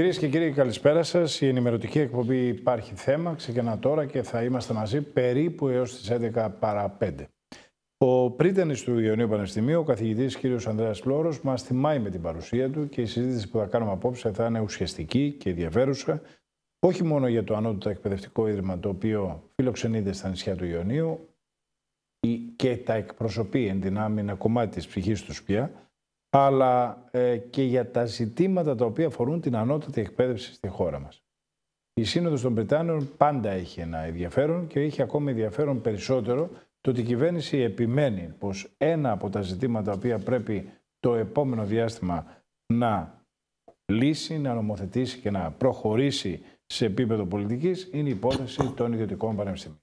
Κυρίες και κύριοι, καλησπέρα σας. Η ενημερωτική εκπομπή Υπάρχει Θέμα ξεκινά τώρα και θα είμαστε μαζί περίπου έως τις 11 παρα 5. Ο πρίτανη του Ιωνίου Πανεπιστημίου, ο καθηγητής κ. Ανδρέας Λόρος, μας θυμάει με την παρουσία του και η συζήτηση που θα κάνουμε απόψε θα είναι ουσιαστική και ενδιαφέρουσα, όχι μόνο για το ανώτατο εκπαιδευτικό ίδρυμα το οποίο φιλοξενείται στα νησιά του Ιωνίου και τα εκπροσωπεί εν δυνάμει ένα κομμάτι της ψυχής του πια, αλλά ε, και για τα ζητήματα τα οποία αφορούν την ανώτατη εκπαίδευση στη χώρα μας. Η Σύνοδος των Πριτάνων πάντα έχει ένα ενδιαφέρον και έχει ακόμη ενδιαφέρον περισσότερο το ότι η κυβέρνηση επιμένει πως ένα από τα ζητήματα τα οποία πρέπει το επόμενο διάστημα να λύσει, να νομοθετήσει και να προχωρήσει σε επίπεδο πολιτικής είναι η υπόθεση των ιδιωτικών πανεπιστήμιων.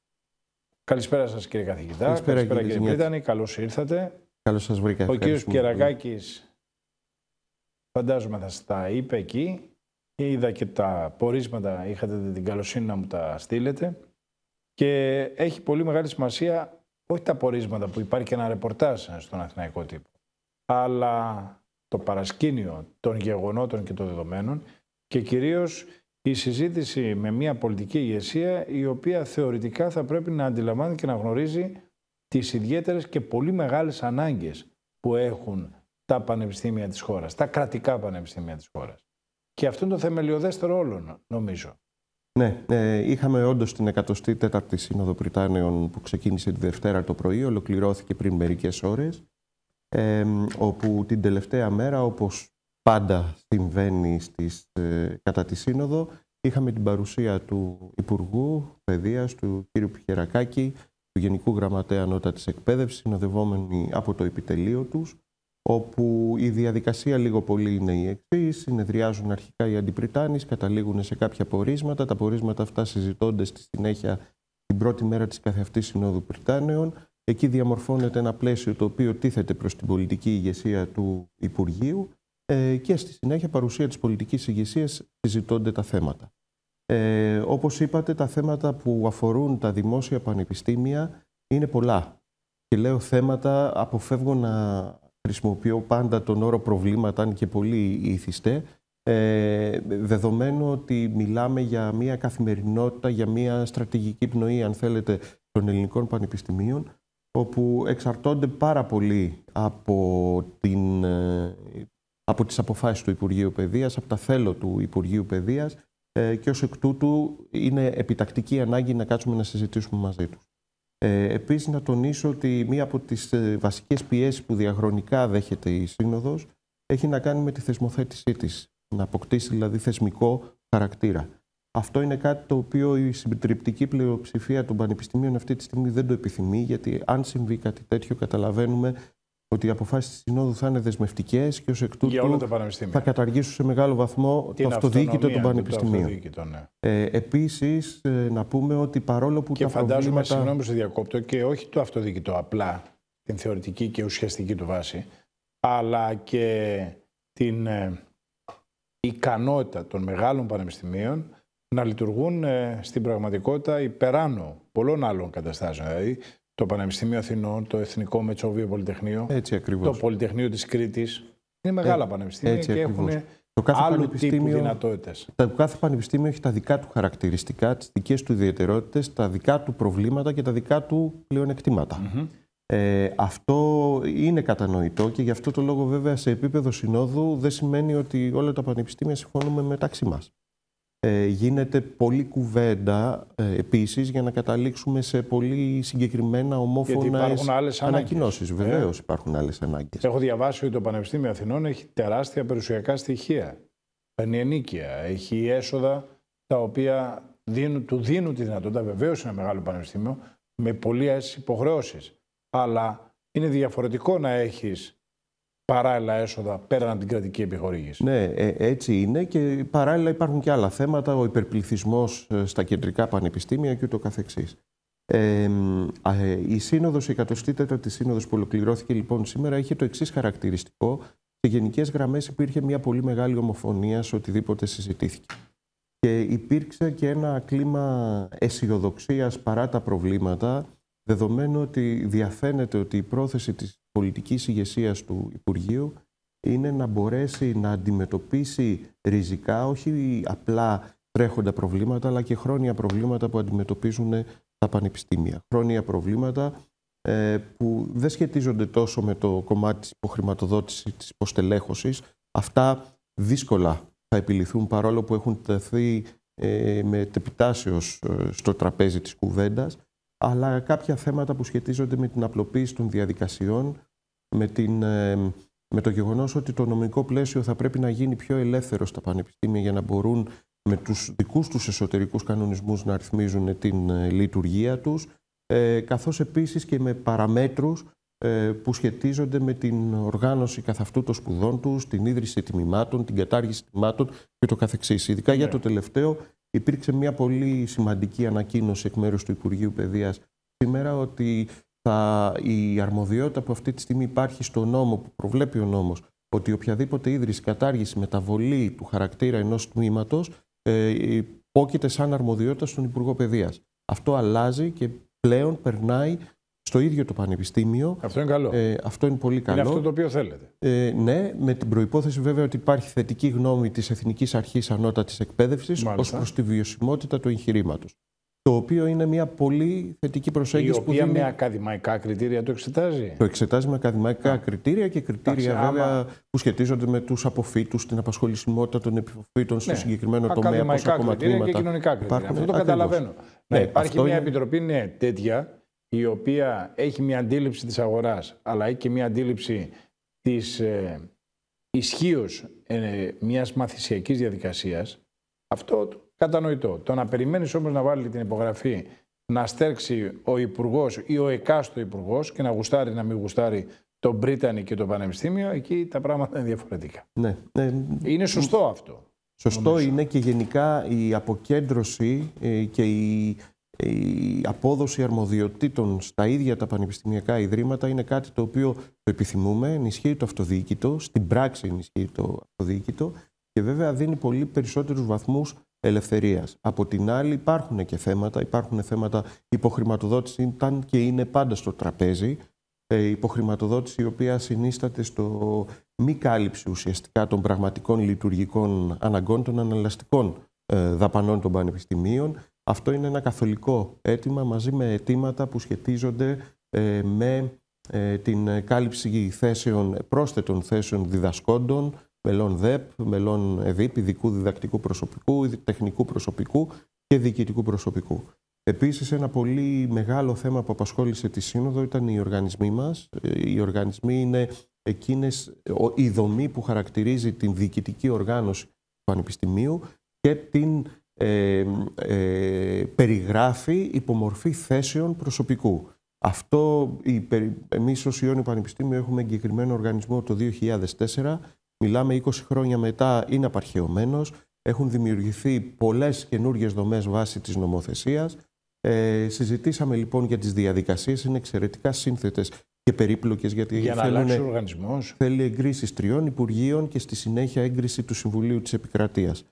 Καλησπέρα σας κύριε καθηγητά, καλησπέρα, καλησπέρα κύριε, κύριε Πρίτανη, καλώς ήρθατε. Ο κύριος Κερακάκης φαντάζομαι θα τα είπε εκεί. Είδα και τα πορίσματα, είχατε την καλοσύνη να μου τα στείλετε. Και έχει πολύ μεγάλη σημασία όχι τα πορίσματα που υπάρχει και ένα ρεπορτάζ στον Αθηναϊκό τύπο, αλλά το παρασκήνιο των γεγονότων και των δεδομένων και κυρίως η συζήτηση με μια πολιτική ηγεσία η οποία θεωρητικά θα πρέπει να αντιλαμβάνει και να γνωρίζει τις ιδιαίτερες και πολύ μεγάλες ανάγκες που έχουν τα πανεπιστήμια της χώρας, τα κρατικά πανεπιστήμια της χώρας. Και αυτό είναι το θεμελιωδέστερο όλων, νομίζω. Ναι, ε, είχαμε όντως την 104η Σύνοδο Πριτάνεων που ξεκίνησε τη Δευτέρα το πρωί, ολοκληρώθηκε πριν μερικές ώρες. Ε, όπου την τελευταία μέρα, όπως πάντα συμβαίνει στις, ε, κατά τη Σύνοδο, είχαμε την παρουσία του Υπουργού Παιδείας, του κ. Πιχερακάκη, του Γενικού Γραμματέα Ανώτατης Εκπαίδευσης, συνοδευόμενοι από το επιτελείο τους, όπου η διαδικασία λίγο πολύ είναι η εξής. Συνεδριάζουν αρχικά οι αντιπριτάνεις, καταλήγουν σε κάποια πορίσματα. Τα πορίσματα αυτά συζητώνται στη συνέχεια την πρώτη μέρα της καθεαυτής Συνόδου Πριτάνεων. Εκεί διαμορφώνεται ένα πλαίσιο το οποίο τίθεται προς την πολιτική ηγεσία του Υπουργείου ε, και στη συνέχεια παρουσία της πολιτικής ηγεσίας συζητώνται τα θέματα. Ε, όπως είπατε, τα θέματα που αφορούν τα δημόσια πανεπιστήμια είναι πολλά. Και λέω θέματα, αποφεύγω να χρησιμοποιώ πάντα τον όρο προβλήματα, αν και πολύ ήθιστε, ε, δεδομένου ότι μιλάμε για μια καθημερινότητα, για μια στρατηγική πνοή, αν θέλετε, των ελληνικών πανεπιστημίων, όπου εξαρτώνται πάρα πολύ από, την, ε, από τις αποφάσεις του Υπουργείου Παιδείας, από τα θέλω του Υπουργείου Παιδείας ε, και ως εκ τούτου είναι επιτακτική ανάγκη να κάτσουμε να συζητήσουμε μαζί τους. Ε, επίσης να τονίσω ότι μία από τις ε, βασικές πιέσεις που διαχρονικά δέχεται η Σύνοδος έχει να κάνει με τη θεσμοθέτησή της, να αποκτήσει δηλαδή θεσμικό χαρακτήρα. Αυτό είναι κάτι το οποίο η συντριπτική πλειοψηφία των πανεπιστημίων αυτή τη στιγμή δεν το επιθυμεί, γιατί αν συμβεί κάτι τέτοιο, καταλαβαίνουμε ότι οι αποφάσεις της Συνόδου θα είναι δεσμευτικές και ως εκ τούτου θα καταργήσουν σε μεγάλο βαθμό το αυτοδιοίκητο των πανεπιστημίων. Ναι. Ε, Επίσης, ε, να πούμε ότι παρόλο που και τα φαντάζομαι, προβλήματα... συγγνώμη σε διακόπτω, και όχι το αυτοδιοίκητο απλά την θεωρητική και ουσιαστική του βάση, αλλά και την ε, ικανότητα των μεγάλων πανεπιστημίων να λειτουργούν ε, στην πραγματικότητα υπεράνω πολλών άλλων καταστάσεων. Δηλαδή, το Πανεπιστήμιο Αθηνών, το Εθνικό Μετσόβιο Πολυτεχνείο, Έτσι ακριβώς. το Πολυτεχνείο της Κρήτης. Είναι μεγάλα ε, πανεπιστήμια έτσι και ακριβώς. έχουν το κάθε άλλου τύπου δυνατότητες. Το κάθε πανεπιστήμιο έχει τα δικά του χαρακτηριστικά, τις δικές του ιδιαιτερότητες, τα δικά του προβλήματα και τα δικά του πλεονεκτήματα. Ε, αυτό είναι κατανοητό και γι' αυτό το λόγο βέβαια σε επίπεδο συνόδου δεν σημαίνει ότι όλα τα πανεπιστήμια συμφωνούμε μεταξύ μας. Ε, γίνεται πολλή κουβέντα ε, επίσης για να καταλήξουμε σε πολύ συγκεκριμένα ομόφωνα ανακοινώσεις. Βεβαίως υπάρχουν άλλες ανάγκες. Ε. Έχω διαβάσει ότι το Πανεπιστήμιο Αθηνών έχει τεράστια περιουσιακά στοιχεία. Παίρνει ενίκεια, έχει έσοδα τα οποία δίνουν, του δίνουν τη δυνατότητα, βεβαίως είναι ένα μεγάλο πανεπιστήμιο, με πολλές υποχρεώσεις. Αλλά είναι διαφορετικό να έχεις παράλληλα έσοδα πέραν από την κρατική επιχορήγηση. Ναι, ε, έτσι είναι και παράλληλα υπάρχουν και άλλα θέματα, ο υπερπληθυσμός ε, στα κεντρικά πανεπιστήμια και ούτω καθεξής. Ε, ε η σύνοδος, η 104η σύνοδος που ολοκληρώθηκε λοιπόν σήμερα είχε το εξής χαρακτηριστικό. Σε γενικές γραμμές υπήρχε μια πολύ μεγάλη ομοφωνία σε οτιδήποτε συζητήθηκε. Και υπήρξε και ένα κλίμα αισιοδοξίας παρά τα προβλήματα δεδομένου ότι διαφαίνεται ότι η πρόθεση της πολιτικής ηγεσίας του Υπουργείου είναι να μπορέσει να αντιμετωπίσει ριζικά όχι απλά τρέχοντα προβλήματα αλλά και χρόνια προβλήματα που αντιμετωπίζουν τα πανεπιστήμια. Χρόνια προβλήματα ε, που δεν σχετίζονται τόσο με το κομμάτι της υποχρηματοδότησης, της υποστελέχωσης. Αυτά δύσκολα θα επιληθούν παρόλο που έχουν τεθεί ε, με τεπιτάσεως ε, στο τραπέζι της κουβέντας αλλά κάποια θέματα που σχετίζονται με την απλοποίηση των διαδικασιών, με, την, με το γεγονός ότι το νομικό πλαίσιο θα πρέπει να γίνει πιο ελεύθερο στα πανεπιστήμια για να μπορούν με τους δικούς τους εσωτερικούς κανονισμούς να ρυθμίζουν την ε, λειτουργία τους, ε, καθώς επίσης και με παραμέτρους ε, που σχετίζονται με την οργάνωση καθ' αυτού των σπουδών τους, την ίδρυση τμήματων, την κατάργηση τμήματων και το καθεξής. Ειδικά για ναι. το τελευταίο Υπήρξε μια πολύ σημαντική ανακοίνωση εκ μέρους του Υπουργείου Παιδείας σήμερα ότι θα, η αρμοδιότητα που αυτή τη στιγμή υπάρχει στο νόμο, που προβλέπει ο νόμος, ότι οποιαδήποτε ίδρυση, κατάργηση, μεταβολή του χαρακτήρα ενός τμήματος ε, υπόκειται σαν αρμοδιότητα στον Υπουργό Παιδείας. Αυτό αλλάζει και πλέον περνάει στο ίδιο το πανεπιστήμιο. Αυτό είναι καλό. Ε, αυτό είναι πολύ καλό. Είναι αυτό το οποίο θέλετε. Ε, ναι, με την προπόθεση βέβαια ότι υπάρχει θετική γνώμη της Εθνικής Αρχής Ανώτατης Εκπαίδευσης ως προς τη βιωσιμότητα του εγχειρήματος. Το οποίο είναι μια πολύ θετική προσέγγιση Η που δίνει. με ακαδημαϊκά κριτήρια το εξετάζει. Το εξετάζει με ακαδημαϊκά κριτήρια και κριτήρια βέβαια άμα... που σχετίζονται με τους αποφύτους, την απασχολησιμότητα των επιφύτων στο ναι. συγκεκριμένο τομέα. Ακαδημαϊκά κριτήρια και κοινωνικά κριτήρια. Υπάρχουν... Αυτό το καταλαβαίνω. Ναι, υπάρχει μια είναι... επιτροπή ναι, τέτοια η οποία έχει μια αντίληψη της αγοράς, αλλά έχει και μια αντίληψη της ε, ισχύως ε, μιας μαθησιακής διαδικασίας, αυτό κατανοητό. Το να περιμένεις όμως να βάλει την υπογραφή να στέρξει ο υπουργός ή ο εκάστο υπουργός και να γουστάρει να μην γουστάρει τον Πρίτανη και το Πανεπιστήμιο, εκεί τα πράγματα είναι διαφορετικά. Ναι. ναι. Είναι σωστό αυτό. Σωστό είναι και γενικά η αποκέντρωση ε, και η η απόδοση αρμοδιοτήτων στα ίδια τα πανεπιστημιακά ιδρύματα είναι κάτι το οποίο το επιθυμούμε, ενισχύει το αυτοδιοίκητο, στην πράξη ενισχύει το αυτοδιοίκητο και βέβαια δίνει πολύ περισσότερους βαθμούς ελευθερίας. Από την άλλη υπάρχουν και θέματα, υπάρχουν θέματα υποχρηματοδότηση, ήταν και είναι πάντα στο τραπέζι, ε, υποχρηματοδότηση η οποία συνίσταται στο μη κάλυψη ουσιαστικά των πραγματικών λειτουργικών αναγκών των αναλαστικών ε, δαπανών των πανεπιστημίων, αυτό είναι ένα καθολικό αίτημα μαζί με αιτήματα που σχετίζονται ε, με ε, την κάλυψη θέσεων, πρόσθετων θέσεων διδασκόντων, μελών ΔΕΠ, μελών ΕΔΙΠ, ειδικού διδακτικού προσωπικού, τεχνικού προσωπικού και διοικητικού προσωπικού. Επίσης, ένα πολύ μεγάλο θέμα που απασχόλησε τη Σύνοδο ήταν οι οργανισμοί μας. Ε, οι οργανισμοί είναι εκείνες, η δομή που χαρακτηρίζει την διοικητική οργάνωση του Πανεπιστημίου και την ε, ε, περιγράφει υπομορφή θέσεων προσωπικού. Αυτό, εμεί, εμείς ως Ιόνιο Πανεπιστήμιο έχουμε εγκεκριμένο οργανισμό το 2004, μιλάμε 20 χρόνια μετά, είναι απαρχαιωμένος, έχουν δημιουργηθεί πολλές καινούργιες δομές βάσει της νομοθεσίας. Ε, συζητήσαμε λοιπόν για τις διαδικασίες, είναι εξαιρετικά σύνθετες και περίπλοκες γιατί για να θέλουν, ο οργανισμός. θέλει εγκρίσεις τριών Υπουργείων και στη συνέχεια έγκριση του Συμβουλίου της Επικρατείας.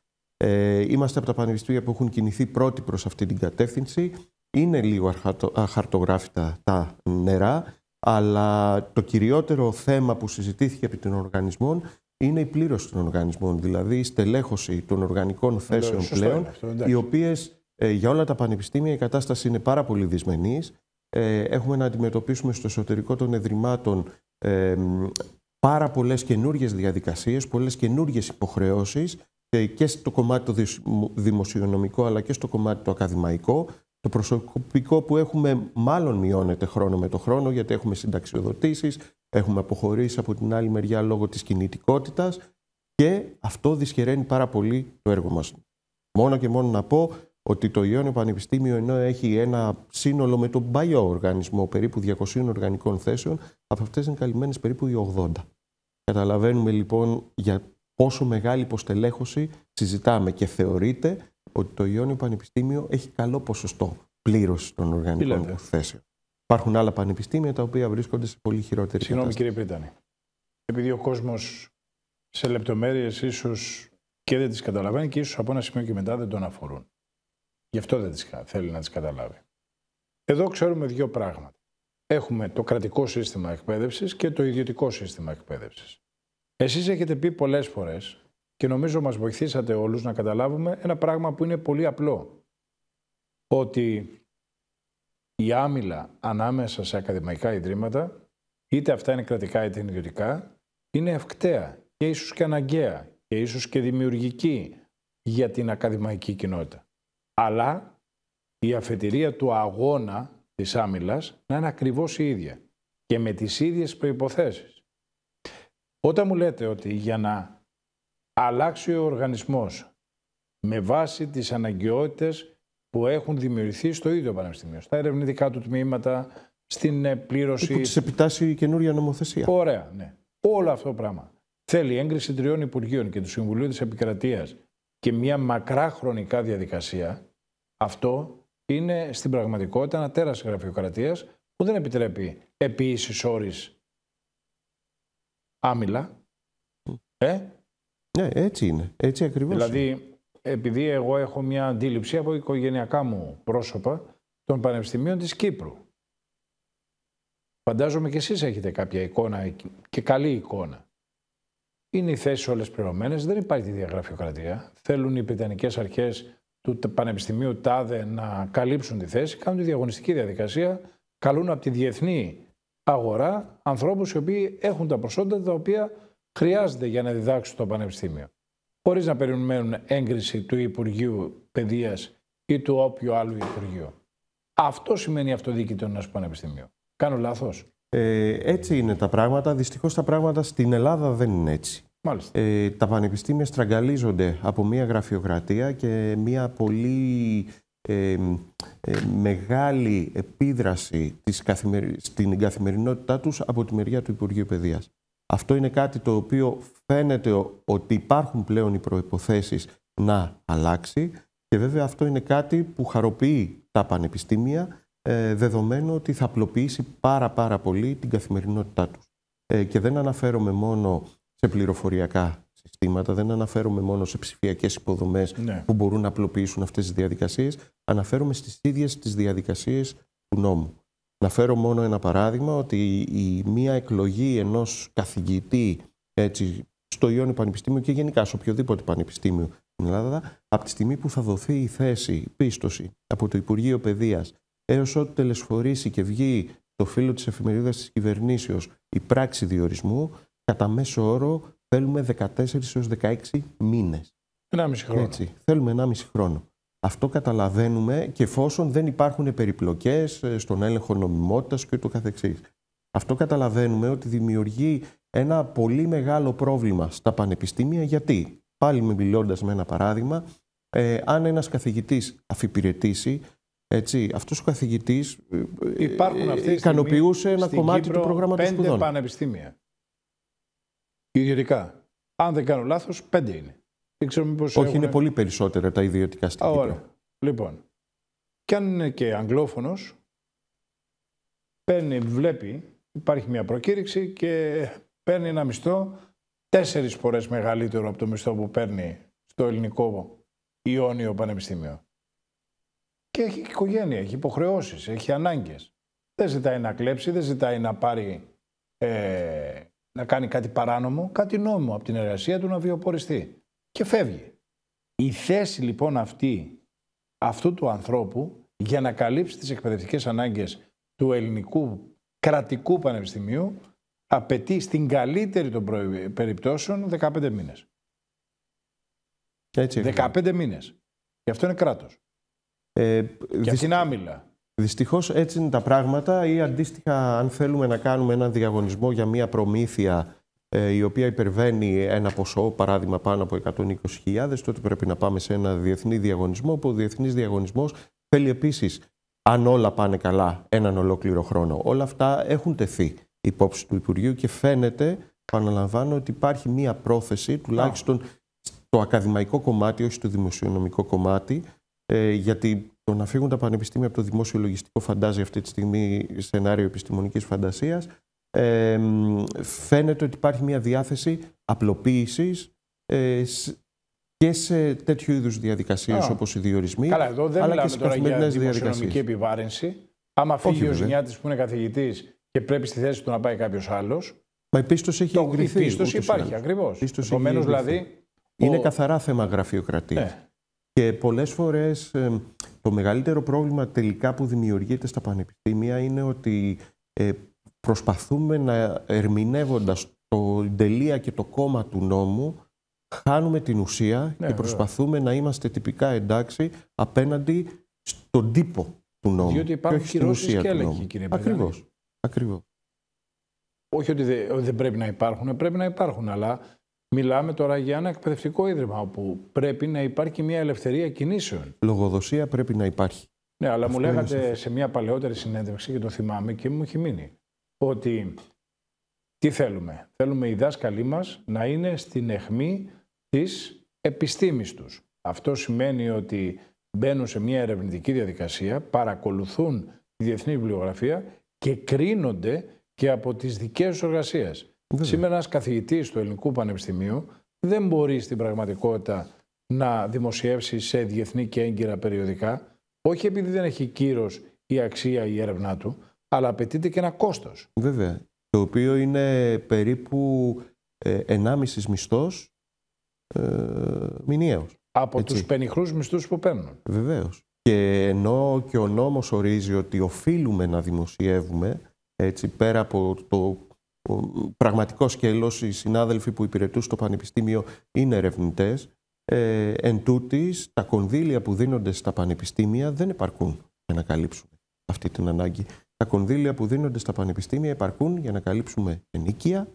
Ε, είμαστε από τα πανεπιστήμια που έχουν κινηθεί πρώτοι προς αυτή την κατεύθυνση. Είναι λίγο αχαρτογράφητα τα νερά, αλλά το κυριότερο θέμα που συζητήθηκε από την οργανισμών είναι η πλήρωση των οργανισμών, δηλαδή η στελέχωση των οργανικών ναι, θέσεων πλέον, οι οποίες ε, για όλα τα πανεπιστήμια η κατάσταση είναι πάρα πολύ δυσμενής. Ε, έχουμε να αντιμετωπίσουμε στο εσωτερικό των εδρυμάτων ε, πάρα πολλές καινούργιες διαδικασίες, πολλές καινούργιες υποχρεώσεις ε, και στο κομμάτι το δημοσιονομικό αλλά και στο κομμάτι το ακαδημαϊκό. Το προσωπικό που έχουμε μάλλον μειώνεται χρόνο με το χρόνο γιατί έχουμε συνταξιοδοτήσεις, έχουμε αποχωρήσει από την άλλη μεριά λόγω της κινητικότητας και αυτό δυσχεραίνει πάρα πολύ το έργο μας. Μόνο και μόνο να πω ότι το Ιόνιο Πανεπιστήμιο ενώ έχει ένα σύνολο με τον παλιό οργανισμό περίπου 200 οργανικών θέσεων, από αυτές είναι καλυμμένες περίπου οι 80. Καταλαβαίνουμε λοιπόν για πόσο μεγάλη υποστελέχωση συζητάμε και θεωρείται ότι το Ιόνιο Πανεπιστήμιο έχει καλό ποσοστό πλήρωσης των οργανικών θέσεων. Υπάρχουν άλλα πανεπιστήμια τα οποία βρίσκονται σε πολύ χειρότερη θέση. κατάσταση. Συγγνώμη κύριε Πρίτανη. Επειδή ο κόσμος σε λεπτομέρειες ίσως και δεν τις καταλαβαίνει και ίσως από ένα σημείο και μετά δεν τον αφορούν. Γι' αυτό δεν τις, θέλει να τις καταλάβει. Εδώ ξέρουμε δύο πράγματα. Έχουμε το κρατικό σύστημα εκπαίδευσης και το ιδιωτικό σύστημα εκπαίδευσης. Εσείς έχετε πει πολλές φορές και νομίζω μας βοηθήσατε όλους να καταλάβουμε ένα πράγμα που είναι πολύ απλό. Ότι η άμυλα ανάμεσα σε ακαδημαϊκά ιδρύματα, είτε αυτά είναι κρατικά είτε είναι ιδιωτικά, είναι ευκταία και ίσως και αναγκαία και ίσως και δημιουργική για την ακαδημαϊκή κοινότητα. Αλλά η αφετηρία του αγώνα της άμυλας να είναι ακριβώς η ίδια και με τις ίδιες προϋποθέσεις. Όταν μου λέτε ότι για να αλλάξει ο οργανισμός με βάση τις αναγκαιότητες που έχουν δημιουργηθεί στο ίδιο Πανεπιστήμιο, στα ερευνητικά του τμήματα, στην ε, πλήρωση... Που της επιτάσσει η καινούρια νομοθεσία. Ωραία, ναι. Όλο αυτό το πράγμα. Θέλει έγκριση τριών Υπουργείων και του Συμβουλίου της Επικρατείας και μια μακρά χρονικά διαδικασία. Αυτό είναι στην πραγματικότητα ένα τέρας γραφειοκρατίας που δεν επιτρέπει επίσης όρης άμυλα. Ε? Ναι, έτσι είναι. Έτσι ακριβώς. Δηλαδή, επειδή εγώ έχω μια αντίληψη από οικογενειακά μου πρόσωπα των πανεπιστημίων της Κύπρου. Φαντάζομαι και εσείς έχετε κάποια εικόνα και καλή εικόνα. Είναι οι θέσεις όλες πληρωμένες, δεν υπάρχει τη διαγραφειοκρατία. Θέλουν οι πιτανικές αρχές του Πανεπιστημίου ΤΑΔΕ να καλύψουν τη θέση, κάνουν τη διαγωνιστική διαδικασία, καλούν από τη διεθνή αγορά ανθρώπους οι οποίοι έχουν τα προσόντα τα οποία χρειάζεται για να διδάξουν το πανεπιστήμιο. Χωρίς να περιμένουν έγκριση του Υπουργείου Παιδείας ή του όποιου άλλου Υπουργείου. Αυτό σημαίνει αυτοδιοίκητο ενός πανεπιστημίου. Κάνω λάθος. Ε, έτσι είναι τα πράγματα. Δυστυχώς τα πράγματα στην Ελλάδα δεν είναι έτσι. Ε, τα πανεπιστήμια στραγγαλίζονται από μια γραφειοκρατία και μια πολύ μεγάλη επίδραση της στην καθημερινότητά τους από τη μεριά του Υπουργείου Παιδείας. Αυτό είναι κάτι το οποίο φαίνεται ότι υπάρχουν πλέον οι προϋποθέσεις να αλλάξει και βέβαια αυτό είναι κάτι που χαροποιεί τα πανεπιστήμια ε, δεδομένου ότι θα απλοποιήσει πάρα πάρα πολύ την καθημερινότητά τους. Ε, και δεν αναφέρομαι μόνο σε πληροφοριακά συστήματα. Δεν αναφέρομαι μόνο σε ψηφιακές υποδομές ναι. που μπορούν να απλοποιήσουν αυτές τις διαδικασίες. Αναφέρομαι στις ίδιες τις διαδικασίες του νόμου. Να φέρω μόνο ένα παράδειγμα ότι η μία εκλογή ενός καθηγητή έτσι, στο Ιόνιο Πανεπιστήμιο και γενικά σε οποιοδήποτε πανεπιστήμιο στην Ελλάδα, από τη στιγμή που θα δοθεί η θέση, η πίστοση από το Υπουργείο Παιδείας έως ό,τι τελεσφορήσει και βγει το φύλλο της εφημερίδας της κυβερνήσεως η πράξη διορισμού, κατά μέσο όρο θέλουμε 14 έως 16 μήνες. 1,5 χρόνο. Έτσι, θέλουμε 1,5 χρόνο. Αυτό καταλαβαίνουμε και εφόσον δεν υπάρχουν περιπλοκές ε, στον έλεγχο νομιμότητας και το καθεξής. Αυτό καταλαβαίνουμε ότι δημιουργεί ένα πολύ μεγάλο πρόβλημα στα πανεπιστήμια γιατί, πάλι μιλώντας με ένα παράδειγμα, ε, αν ένας καθηγητής αφιπηρετήσει, έτσι, αυτός ο καθηγητής ε, ε, ικανοποιούσε ένα κομμάτι του προγράμματος σπουδών. πανεπιστήμια. Ιδιωτικά. Αν δεν κάνω λάθος, πέντε είναι. Όχι, είναι πολύ περισσότερα τα ιδιωτικά στην Κύπρο. Λοιπόν, και αν είναι και αγγλόφωνος, παίρνει, βλέπει, υπάρχει μια προκήρυξη και παίρνει ένα μισθό τέσσερις φορές μεγαλύτερο από το μισθό που παίρνει στο ελληνικό Ιόνιο Πανεπιστήμιο. Και έχει οικογένεια, έχει υποχρεώσεις, έχει ανάγκες. Δεν ζητάει να κλέψει, δεν ζητάει να πάρει ε, να κάνει κάτι παράνομο, κάτι νόμιμο από την εργασία του να βιοποριστεί. Και φεύγει. Η θέση λοιπόν αυτή, αυτού του ανθρώπου για να καλύψει τις εκπαιδευτικές ανάγκες του ελληνικού κρατικού πανεπιστημίου απαιτεί στην καλύτερη των περιπτώσεων 15 μήνες. έτσι 15 μήνες. Γι' αυτό είναι κράτος. Ε, και δυσ... άμυλα. Δυστυχώς έτσι είναι τα πράγματα ή αντίστοιχα αν θέλουμε να κάνουμε έναν διαγωνισμό για μια προμήθεια ε, η οποία υπερβαίνει ένα ποσό, παράδειγμα πάνω από 120.000, τότε πρέπει να πάμε σε ένα διεθνή διαγωνισμό, που ο διεθνής διαγωνισμός θέλει επίσης, αν όλα πάνε καλά, έναν ολόκληρο χρόνο. Όλα αυτά έχουν τεθεί υπόψη του Υπουργείου και φαίνεται, επαναλαμβάνω, ότι υπάρχει μία πρόθεση, τουλάχιστον στο ακαδημαϊκό κομμάτι, όχι στο δημοσιονομικό κομμάτι, ε, γιατί το να φύγουν τα πανεπιστήμια από το δημόσιο λογιστικό φαντάζει αυτή τη στιγμή σενάριο επιστημονικής φαντασίας. Ε, φαίνεται ότι υπάρχει μια διάθεση απλοποίησης ε, και σε τέτοιου είδους διαδικασίες oh. όπως οι διορισμοί, Καλά, εδώ δεν αλλά και σε για διαδικασίες. επιβάρυνση. Άμα φύγει ο Ζηνιάτης που είναι καθηγητής και πρέπει στη θέση του να πάει κάποιος άλλος. Μα η πίστοση έχει εγκριθεί. Η πίστοση υπάρχει, ακριβώ. Επομένω, δηλαδή. Είναι καθαρά θέμα γραφειοκρατίας. Ναι. Και πολλές φορές το μεγαλύτερο πρόβλημα τελικά που δημιουργείται στα πανεπιστήμια είναι ότι ε, προσπαθούμε να ερμηνεύοντας το τελεία και το κόμμα του νόμου χάνουμε την ουσία ναι, και προσπαθούμε να είμαστε τυπικά εντάξει απέναντι στον τύπο του νόμου. Διότι υπάρχουν κυρώσεις και έλεγχοι, κύριε Ακριβώς. Ακριβώς. Όχι ότι δεν πρέπει να υπάρχουν, ε, πρέπει να υπάρχουν, αλλά Μιλάμε τώρα για ένα εκπαιδευτικό ίδρυμα όπου πρέπει να υπάρχει μια ελευθερία κινήσεων. Λογοδοσία πρέπει να υπάρχει. Ναι, αλλά μου λέγατε σε... μια παλαιότερη συνέντευξη και το θυμάμαι και μου έχει μείνει ότι τι θέλουμε. Θέλουμε οι δάσκαλοι μας να είναι στην αιχμή της επιστήμης τους. Αυτό σημαίνει ότι μπαίνουν σε μια ερευνητική διαδικασία, παρακολουθούν τη διεθνή βιβλιογραφία και κρίνονται και από τις δικές τους εργασίες. Βέβαια. Σήμερα ένας καθηγητής του Ελληνικού Πανεπιστημίου δεν μπορεί στην πραγματικότητα να δημοσιεύσει σε διεθνή και έγκυρα περιοδικά, όχι επειδή δεν έχει κύρος ή αξία η έρευνά του, αλλά απαιτείται και ένα κόστος. Βέβαια. Το οποίο είναι περίπου ενάμισης 1,5 μισθός ε, ε μηνιαίος. Από τους πενιχρούς μισθούς που παίρνουν. Βεβαίως. Και ενώ και ο νόμος ορίζει ότι οφείλουμε να δημοσιεύουμε, έτσι, πέρα από το πραγματικός σκέλος, οι συνάδελφοι που υπηρετούν στο Πανεπιστήμιο είναι ερευνητές. Ε, εν τούτης, τα κονδύλια που δίνονται στα πανεπιστήμια δεν επαρκούν για να καλύψουν αυτή την ανάγκη. Τα κονδύλια που δίνονται στα πανεπιστήμια επαρκούν για να καλύψουμε ενίκεια,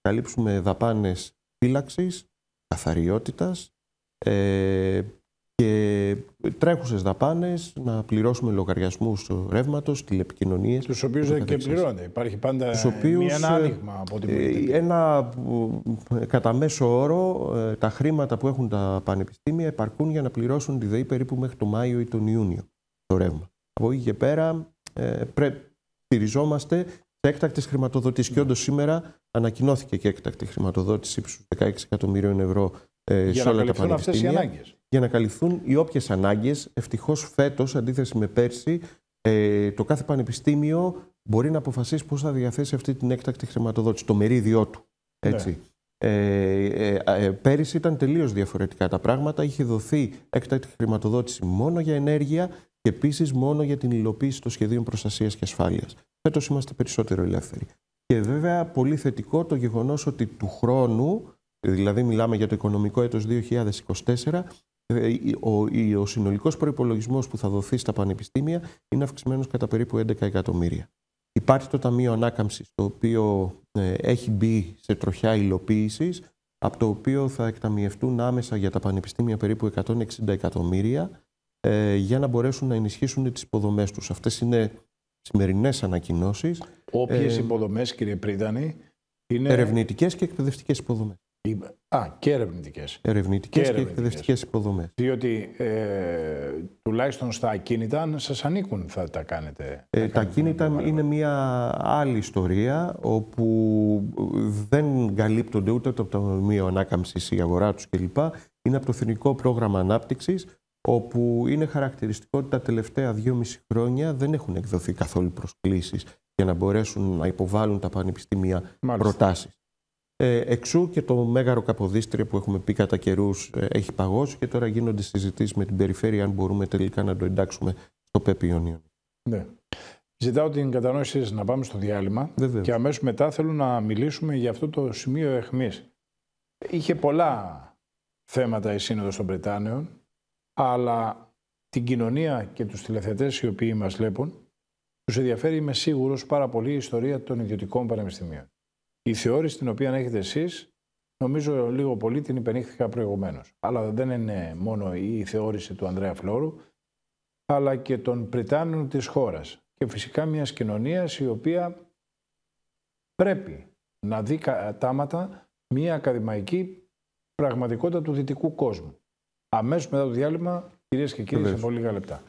καλύψουμε δαπάνες φύλαξης, καθαριότητας, ε, και τρέχουσες δαπάνες, να πληρώσουμε λογαριασμούς ρεύματος, τηλεπικοινωνίες. Τους οποίους δεν και πληρώνεται. Υπάρχει πάντα μία ε, άνοιγμα από την ε, Ένα, ε, κατά μέσο όρο, τα χρήματα που έχουν τα πανεπιστήμια επαρκούν για να πληρώσουν τη ΔΕΗ περίπου μέχρι τον Μάιο ή τον Ιούνιο το ρεύμα. Από εκεί και πέρα στηριζόμαστε σε έκτακτες χρηματοδοτήσεις. Και όντως σήμερα ανακοινώθηκε και έκτακτη χρηματοδότηση ύψους 16 εκατομμυρίων ευρώ σε όλα τα πανεπιστήμια. αυτε οι ανάγκες για να καλυφθούν οι όποιες ανάγκες. Ευτυχώς φέτος, αντίθεση με πέρσι, ε, το κάθε πανεπιστήμιο μπορεί να αποφασίσει πώς θα διαθέσει αυτή την έκτακτη χρηματοδότηση, το μερίδιό του. Ναι. Έτσι. Ε, ε, ε, πέρυσι ήταν τελείως διαφορετικά τα πράγματα. Είχε δοθεί έκτακτη χρηματοδότηση μόνο για ενέργεια και επίσης μόνο για την υλοποίηση των σχεδίων προστασίας και ασφάλειας. Φέτος είμαστε περισσότερο ελεύθεροι. Και βέβαια πολύ θετικό το γεγονός ότι του χρόνου, δηλαδή μιλάμε για το οικονομικό έτος 2024, ε, ε, ο, ο συνολικός προϋπολογισμός που θα δοθεί στα πανεπιστήμια είναι αυξημένος κατά περίπου 11 εκατομμύρια. Υπάρχει το Ταμείο ανάκαμψης, το οποίο ε, έχει μπει σε τροχιά υλοποίησης, από το οποίο θα εκταμιευτούν άμεσα για τα πανεπιστήμια περίπου 160 εκατομμύρια για να μπορέσουν να ενισχύσουν τις υποδομές τους. Αυτές είναι σημερινές ανακοινώσεις. Όποιες ε, υποδομές, κύριε Πρίδανη, είναι... ερευνητικές και εκπαιδευτικές υποδομές. Α, και ερευνητικές. Ερευνητικές και, εκπαιδευτικές υποδομές. Διότι ε, τουλάχιστον στα ακίνητα, σας ανήκουν, θα τα κάνετε. Ε, τα ακίνητα είναι μια άλλη ιστορία όπου δεν καλύπτονται ούτε από το νομίο Ανάκαμψης η αγορά τους κλπ. Είναι από το Εθνικό Πρόγραμμα Ανάπτυξης, όπου είναι χαρακτηριστικό ότι τα τελευταία δυόμιση χρόνια δεν έχουν εκδοθεί καθόλου προσκλήσεις για να μπορέσουν να υποβάλουν τα πανεπιστήμια προτάσεις. Ε, εξού και το μέγαρο Καποδίστρια που έχουμε πει κατά καιρούς ε, έχει παγώσει και τώρα γίνονται συζητήσεις με την περιφέρεια αν μπορούμε τελικά να το εντάξουμε στο ΠΕΠ Ιωνίων. Ναι. Ζητάω την κατανόησή σας να πάμε στο διάλειμμα Βεβαίως. και αμέσως μετά θέλω να μιλήσουμε για αυτό το σημείο εχμή. Είχε πολλά θέματα η Σύνοδος των Πρετάνεων, αλλά την κοινωνία και τους τηλεθετέ οι οποίοι μας βλέπουν, τους ενδιαφέρει, με σίγουρος, πάρα πολύ η ιστορία των ιδιωτικών πανεπιστημίων. Η θεώρηση την οποία έχετε εσείς, νομίζω λίγο πολύ την υπενήχθηκα προηγουμένως. Αλλά δεν είναι μόνο η θεώρηση του Ανδρέα Φλόρου, αλλά και των Πριτάνων της χώρας. Και φυσικά μιας κοινωνίας η οποία πρέπει να δει κατάματα μια ακαδημαϊκή πραγματικότητα του δυτικού κόσμου. Αμέσως μετά το διάλειμμα, κυρίες και κύριοι, σε πολύ λίγα λεπτά.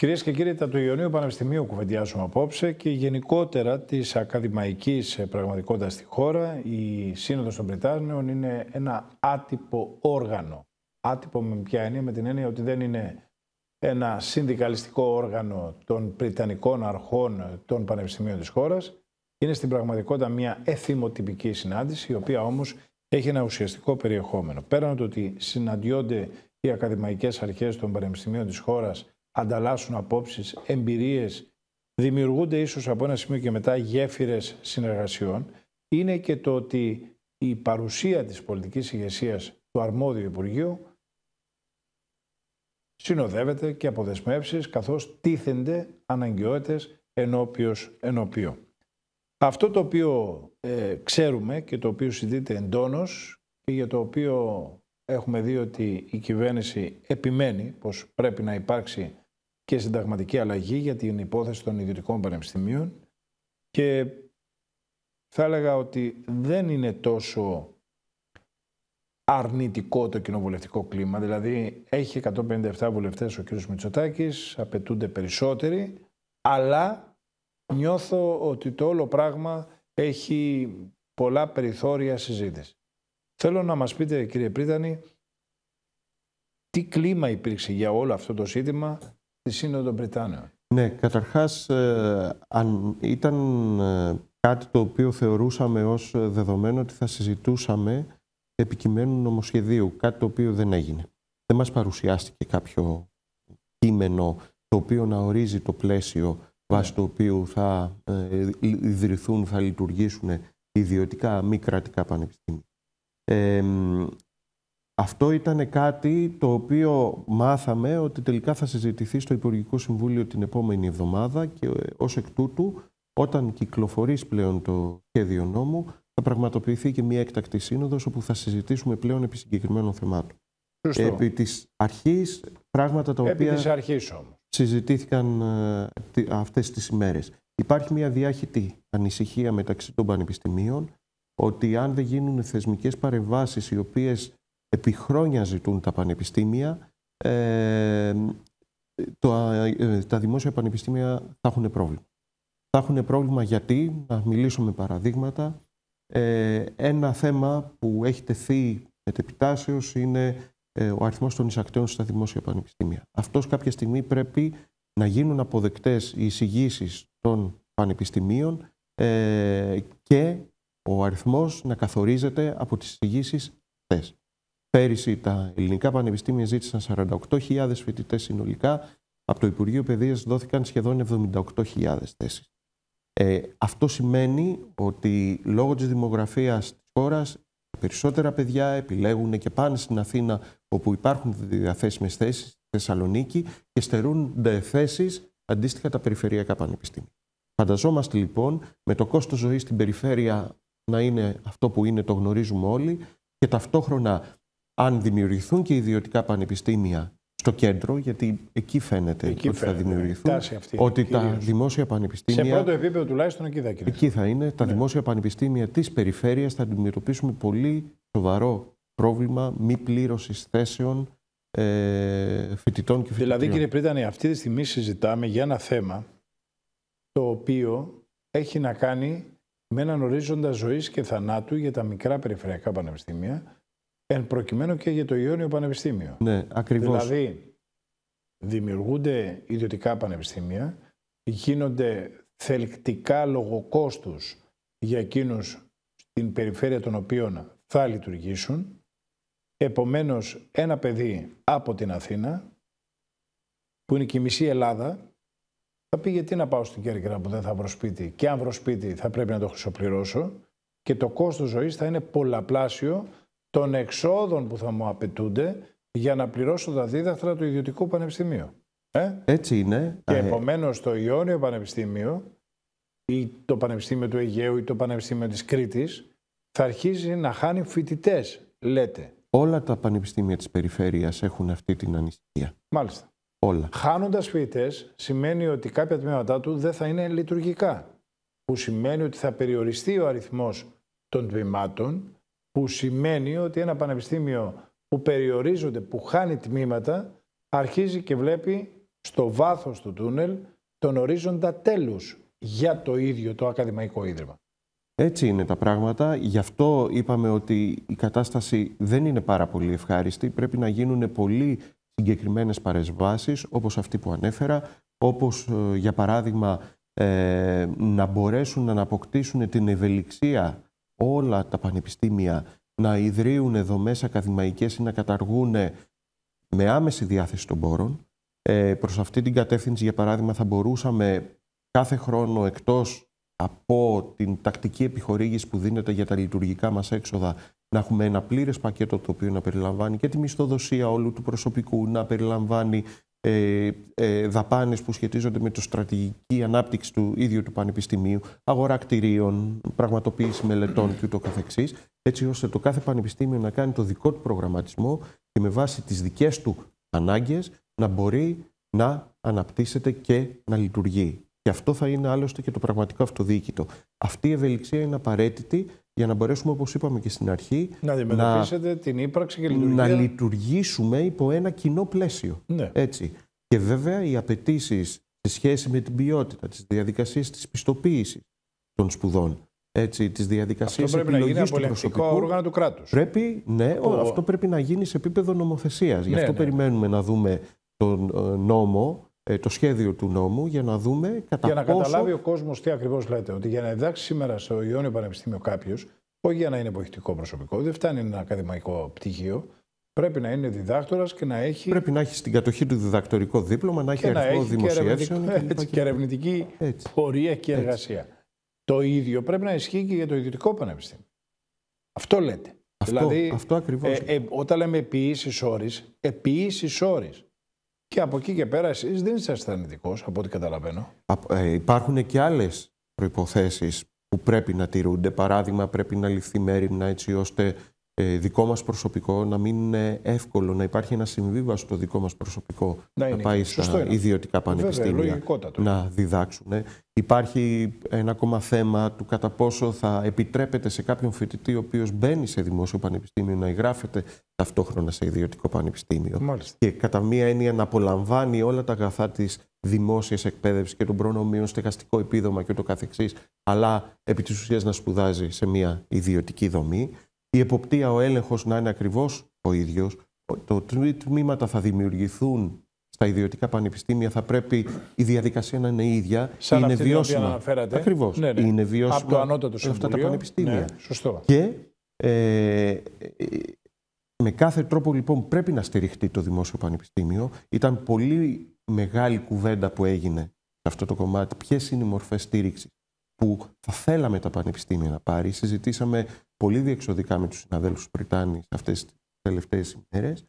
Κυρίες και κύριοι, τα του Ιωνίου Πανεπιστημίου κουβεντιάζουμε απόψε και γενικότερα της ακαδημαϊκής πραγματικότητας στη χώρα. Η Σύνοδος των Πριτάνεων είναι ένα άτυπο όργανο. Άτυπο με ποια έννοια, με την έννοια ότι δεν είναι ένα συνδικαλιστικό όργανο των πριτανικών αρχών των πανεπιστημίων της Χώρας. Είναι στην πραγματικότητα μια εθιμοτυπική συνάντηση, η οποία όμως έχει ένα ουσιαστικό περιεχόμενο. Πέραν το ότι συναντιόνται οι ακαδημαϊκές αρχές των πανεπιστημίων της Χώρας ανταλλάσσουν απόψεις, εμπειρίες, δημιουργούνται ίσως από ένα σημείο και μετά γέφυρες συνεργασιών, είναι και το ότι η παρουσία της πολιτικής ηγεσίας του αρμόδιου Υπουργείου συνοδεύεται και από καθώς τίθενται αναγκαιότητες ενώπιος ενώπιο. Αυτό το οποίο ε, ξέρουμε και το οποίο συζητείται εντόνως και για το οποίο έχουμε δει ότι η κυβέρνηση επιμένει πως πρέπει να υπάρξει και συνταγματική αλλαγή για την υπόθεση των ιδιωτικών πανεπιστημίων και θα έλεγα ότι δεν είναι τόσο αρνητικό το κοινοβουλευτικό κλίμα, δηλαδή έχει 157 βουλευτές ο κ. Μητσοτάκης, απαιτούνται περισσότεροι, αλλά νιώθω ότι το όλο πράγμα έχει πολλά περιθώρια συζήτησης. Θέλω να μας πείτε κύριε Πρίτανη, τι κλίμα υπήρξε για όλο αυτό το σύντημα τη Σύνοδο Πριτάνεων. Ναι, καταρχάς ε, ήταν ε, κάτι το οποίο θεωρούσαμε ως ε, δεδομένο ότι θα συζητούσαμε επικειμένου νομοσχεδίου, κάτι το οποίο δεν έγινε. Δεν μας παρουσιάστηκε κάποιο κείμενο το οποίο να ορίζει το πλαίσιο βάσει το οποίο θα ιδρυθούν, θα λειτουργήσουν ιδιωτικά μη κρατικά πανεπιστήμια. Αυτό ήταν κάτι το οποίο μάθαμε ότι τελικά θα συζητηθεί στο Υπουργικό Συμβούλιο την επόμενη εβδομάδα και ε, ως εκ τούτου όταν κυκλοφορεί πλέον το σχέδιο νόμου θα πραγματοποιηθεί και μια έκτακτη σύνοδος όπου θα συζητήσουμε πλέον επί συγκεκριμένων θεμάτων. Σωστό. Επί της αρχής πράγματα τα οποία αρχής συζητήθηκαν ε, αυτές τις ημέρες. Υπάρχει μια διάχυτη ανησυχία μεταξύ των πανεπιστημίων ότι αν δεν γίνουν θεσμικές παρεμβάσεις οι οποίες επί χρόνια ζητούν τα πανεπιστήμια, ε, το, ε, τα δημόσια πανεπιστήμια θα έχουν πρόβλημα. Θα έχουν πρόβλημα γιατί, να μιλήσουμε παραδείγματα, ε, ένα θέμα που έχει τεθεί μετεπιτάσεως είναι ε, ο αριθμός των εισακτέων στα δημόσια πανεπιστήμια. Αυτός κάποια στιγμή πρέπει να γίνουν αποδεκτές οι εισηγήσεις των πανεπιστημίων ε, και ο αριθμός να καθορίζεται από τις εισηγήσεις αυτές. Πέρυσι τα ελληνικά πανεπιστήμια ζήτησαν 48.000 φοιτητές συνολικά. Από το Υπουργείο Παιδείας δόθηκαν σχεδόν 78.000 θέσεις. Ε, αυτό σημαίνει ότι λόγω της δημογραφίας της χώρας περισσότερα παιδιά επιλέγουν και πάνε στην Αθήνα όπου υπάρχουν διαθέσιμες θέσεις, στη Θεσσαλονίκη και στερούνται θέσεις αντίστοιχα τα περιφερειακά πανεπιστήμια. Φανταζόμαστε λοιπόν με το κόστος ζωής στην περιφέρεια να είναι αυτό που είναι, το γνωρίζουμε όλοι και ταυτόχρονα αν δημιουργηθούν και ιδιωτικά πανεπιστήμια στο κέντρο, γιατί εκεί φαίνεται εκεί ότι φαίνεται, θα δημιουργηθούν, ότι τα δημόσια πανεπιστήμια... Σε πρώτο επίπεδο τουλάχιστον εκεί θα Εκεί θα είναι. Τα ναι. δημόσια πανεπιστήμια της περιφέρειας θα αντιμετωπίσουμε πολύ σοβαρό πρόβλημα μη πλήρωσης θέσεων ε, φοιτητών και φοιτητών. Δηλαδή κύριε Πρίτανη, αυτή τη στιγμή συζητάμε για ένα θέμα το οποίο έχει να κάνει με έναν ορίζοντα ζωής και θανάτου για τα μικρά περιφερειακά πανεπιστήμια εν προκειμένου και για το Ιόνιο Πανεπιστήμιο. Ναι, ακριβώς. Δηλαδή, δημιουργούνται ιδιωτικά πανεπιστήμια, γίνονται θελκτικά λογοκόστους για εκείνους στην περιφέρεια των οποίων θα λειτουργήσουν. Επομένως, ένα παιδί από την Αθήνα, που είναι και η μισή Ελλάδα, θα πει γιατί να πάω στην Κέρκυρα που δεν θα βρω σπίτι και αν βρω σπίτι θα πρέπει να το χρυσοπληρώσω και το κόστος ζωής θα είναι πολλαπλάσιο των εξόδων που θα μου απαιτούνται για να πληρώσω τα δίδακτρα του ιδιωτικού πανεπιστημίου. Ε? Έτσι είναι. Και ε. επομένως το Ιόνιο Πανεπιστήμιο ή το Πανεπιστήμιο του Αιγαίου ή το Πανεπιστήμιο της Κρήτης θα αρχίσει να χάνει φοιτητές, λέτε. Όλα τα πανεπιστήμια της περιφέρειας έχουν αυτή την ανησυχία. Μάλιστα. Όλα. Χάνοντας φοιτητές σημαίνει ότι κάποια τμήματά του δεν θα είναι λειτουργικά. Που σημαίνει ότι θα περιοριστεί ο αριθμός των τμήματων που σημαίνει ότι ένα πανεπιστήμιο που περιορίζονται, που χάνει τμήματα, αρχίζει και βλέπει στο βάθος του τούνελ τον ορίζοντα τέλους για το ίδιο το ακαδημαϊκό ίδρυμα. Έτσι είναι τα πράγματα. Γι' αυτό είπαμε ότι η κατάσταση δεν είναι πάρα πολύ ευχάριστη. Πρέπει να γίνουν πολύ συγκεκριμένες παρεσβάσεις, όπως αυτή που ανέφερα, όπως ε, για παράδειγμα ε, να μπορέσουν να αποκτήσουν την ευελιξία όλα τα πανεπιστήμια να ιδρύουν δομές ακαδημαϊκές ή να καταργούν με άμεση διάθεση των πόρων. Ε, προς αυτή την κατεύθυνση, για παράδειγμα, θα μπορούσαμε κάθε χρόνο εκτός από την τακτική επιχορήγηση που δίνεται για τα λειτουργικά μας έξοδα να έχουμε ένα πλήρες πακέτο το οποίο να περιλαμβάνει και τη μισθοδοσία όλου του προσωπικού, να περιλαμβάνει ε, ε, δαπάνες που σχετίζονται με το στρατηγική ανάπτυξη του ίδιου του Πανεπιστημίου, αγορά κτηρίων, πραγματοποίηση μελετών κ.ο.κ. έτσι ώστε το κάθε πανεπιστήμιο να κάνει το δικό του προγραμματισμό και με βάση τις δικές του ανάγκες να μπορεί να αναπτύσσεται και να λειτουργεί. Και αυτό θα είναι άλλωστε και το πραγματικό αυτοδιοίκητο. Αυτή η ευελιξία είναι απαραίτητη για να μπορέσουμε, όπως είπαμε και στην αρχή, να αντιμετωπίσετε να... την ύπαρξη και λειτουργία. Να λειτουργήσουμε υπό ένα κοινό πλαίσιο. Ναι. Έτσι. Και βέβαια οι απαιτήσεις σε σχέση με την ποιότητα, τις διαδικασίες της πιστοποίησης των σπουδών, έτσι, τις διαδικασίες αυτό πρέπει να γίνει από όργανο του κράτους. Πρέπει, ναι, αυτό πρέπει να γίνει σε επίπεδο νομοθεσίας. Γι' ναι, αυτό ναι. περιμένουμε να δούμε τον ε, νόμο ε, το σχέδιο του νόμου για να δούμε κατά Για να καταλάβει ο κόσμος τι ακριβώς λέτε. Ότι για να διδάξει σήμερα στο Ιόνιο Πανεπιστήμιο κάποιος, όχι για να είναι εποχητικό προσωπικό, δεν φτάνει ένα ακαδημαϊκό πτυχίο. Πρέπει να είναι διδάκτορας και να έχει. Πρέπει να έχει στην κατοχή του διδακτορικό δίπλωμα, να έχει αριθμό δημοσιεύσεων. Και, και, ερευνητική πορεία και εργασία. Το ίδιο πρέπει να ισχύει και για το ιδιωτικό πανεπιστήμιο. Αυτό λέτε. Αυτό, δηλαδή, αυτό ε, ε, όταν λέμε επίση, όρη, όρη και από εκεί και πέρα, εσείς δεν είσαστε αρνητικός, από ό,τι καταλαβαίνω. Ε, υπάρχουν και άλλες προποθέσει που πρέπει να τηρούνται. Παράδειγμα, πρέπει να ληφθεί μέρημνα έτσι ώστε ε, δικό μας προσωπικό, να μην είναι εύκολο να υπάρχει ένα συμβίβαστο στο δικό μας προσωπικό να, να πάει στα είναι. ιδιωτικά πανεπιστήμια να διδάξουν. Υπάρχει ένα ακόμα θέμα του κατά πόσο θα επιτρέπεται σε κάποιον φοιτητή ο οποίος μπαίνει σε δημόσιο πανεπιστήμιο να εγγράφεται ταυτόχρονα σε ιδιωτικό πανεπιστήμιο Μάλιστα. και κατά μία έννοια να απολαμβάνει όλα τα αγαθά της δημόσιας εκπαίδευσης και των προνομίων, στεγαστικό επίδομα και το καθεξής αλλά επί της ουσίας να σπουδάζει σε μία ιδιωτική δομή η εποπτεία, ο έλεγχος να είναι ακριβώς ο ίδιος, Το τμήματα θα δημιουργηθούν στα ιδιωτικά πανεπιστήμια, θα πρέπει η διαδικασία να είναι ίδια. Σαν είναι αυτή βιώσιμα. Ακριβώς. Ναι, ναι. Είναι βιώσιμα Από το ανώτατο σε Αυτά τα πανεπιστήμια. Ναι, σωστό. Και ε, με κάθε τρόπο λοιπόν πρέπει να στηριχτεί το Δημόσιο Πανεπιστήμιο. Ήταν πολύ μεγάλη κουβέντα που έγινε σε αυτό το κομμάτι. Ποιες είναι οι μορφές στήριξης που θα θέλαμε τα πανεπιστήμια να πάρει. Συζητήσαμε πολύ διεξοδικά με τους συναδέλφους Πριτάνης αυτές τις τελευταίες ημέρες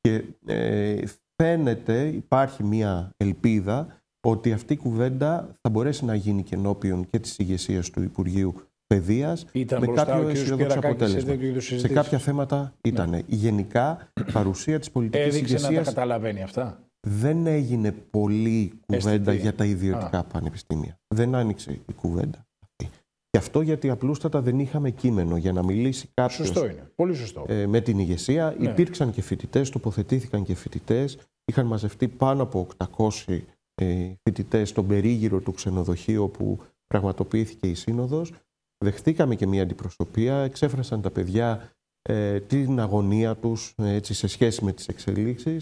και ε, φαίνεται, υπάρχει μια ελπίδα ότι αυτή η κουβέντα θα μπορέσει να γίνει και ενώπιον και της ηγεσίας του Υπουργείου Παιδείας με κάποιο αισιοδόξο αποτέλεσμα. Σε, κάποια θέματα ήταν. Ναι. Γενικά, παρουσία της πολιτικής Έδειξε ηγεσίας... να τα καταλαβαίνει αυτά. Δεν έγινε πολύ κουβέντα για τα ιδιωτικά πανεπιστήμια. Δεν άνοιξε η κουβέντα. Και αυτό γιατί απλούστατα δεν είχαμε κείμενο για να μιλήσει κάποιος. Σωστό είναι. Πολύ ε, με την ηγεσία. Ναι. Υπήρξαν και φοιτητές, τοποθετήθηκαν και φοιτητές. Είχαν μαζευτεί πάνω από 800 ε, φοιτητές στον περίγυρο του ξενοδοχείου όπου πραγματοποιήθηκε η σύνοδος. Δεχτήκαμε και μία αντιπροσωπεία. Εξέφρασαν τα παιδιά ε, την αγωνία τους ε, σε σχέση με τις εξελίξεις.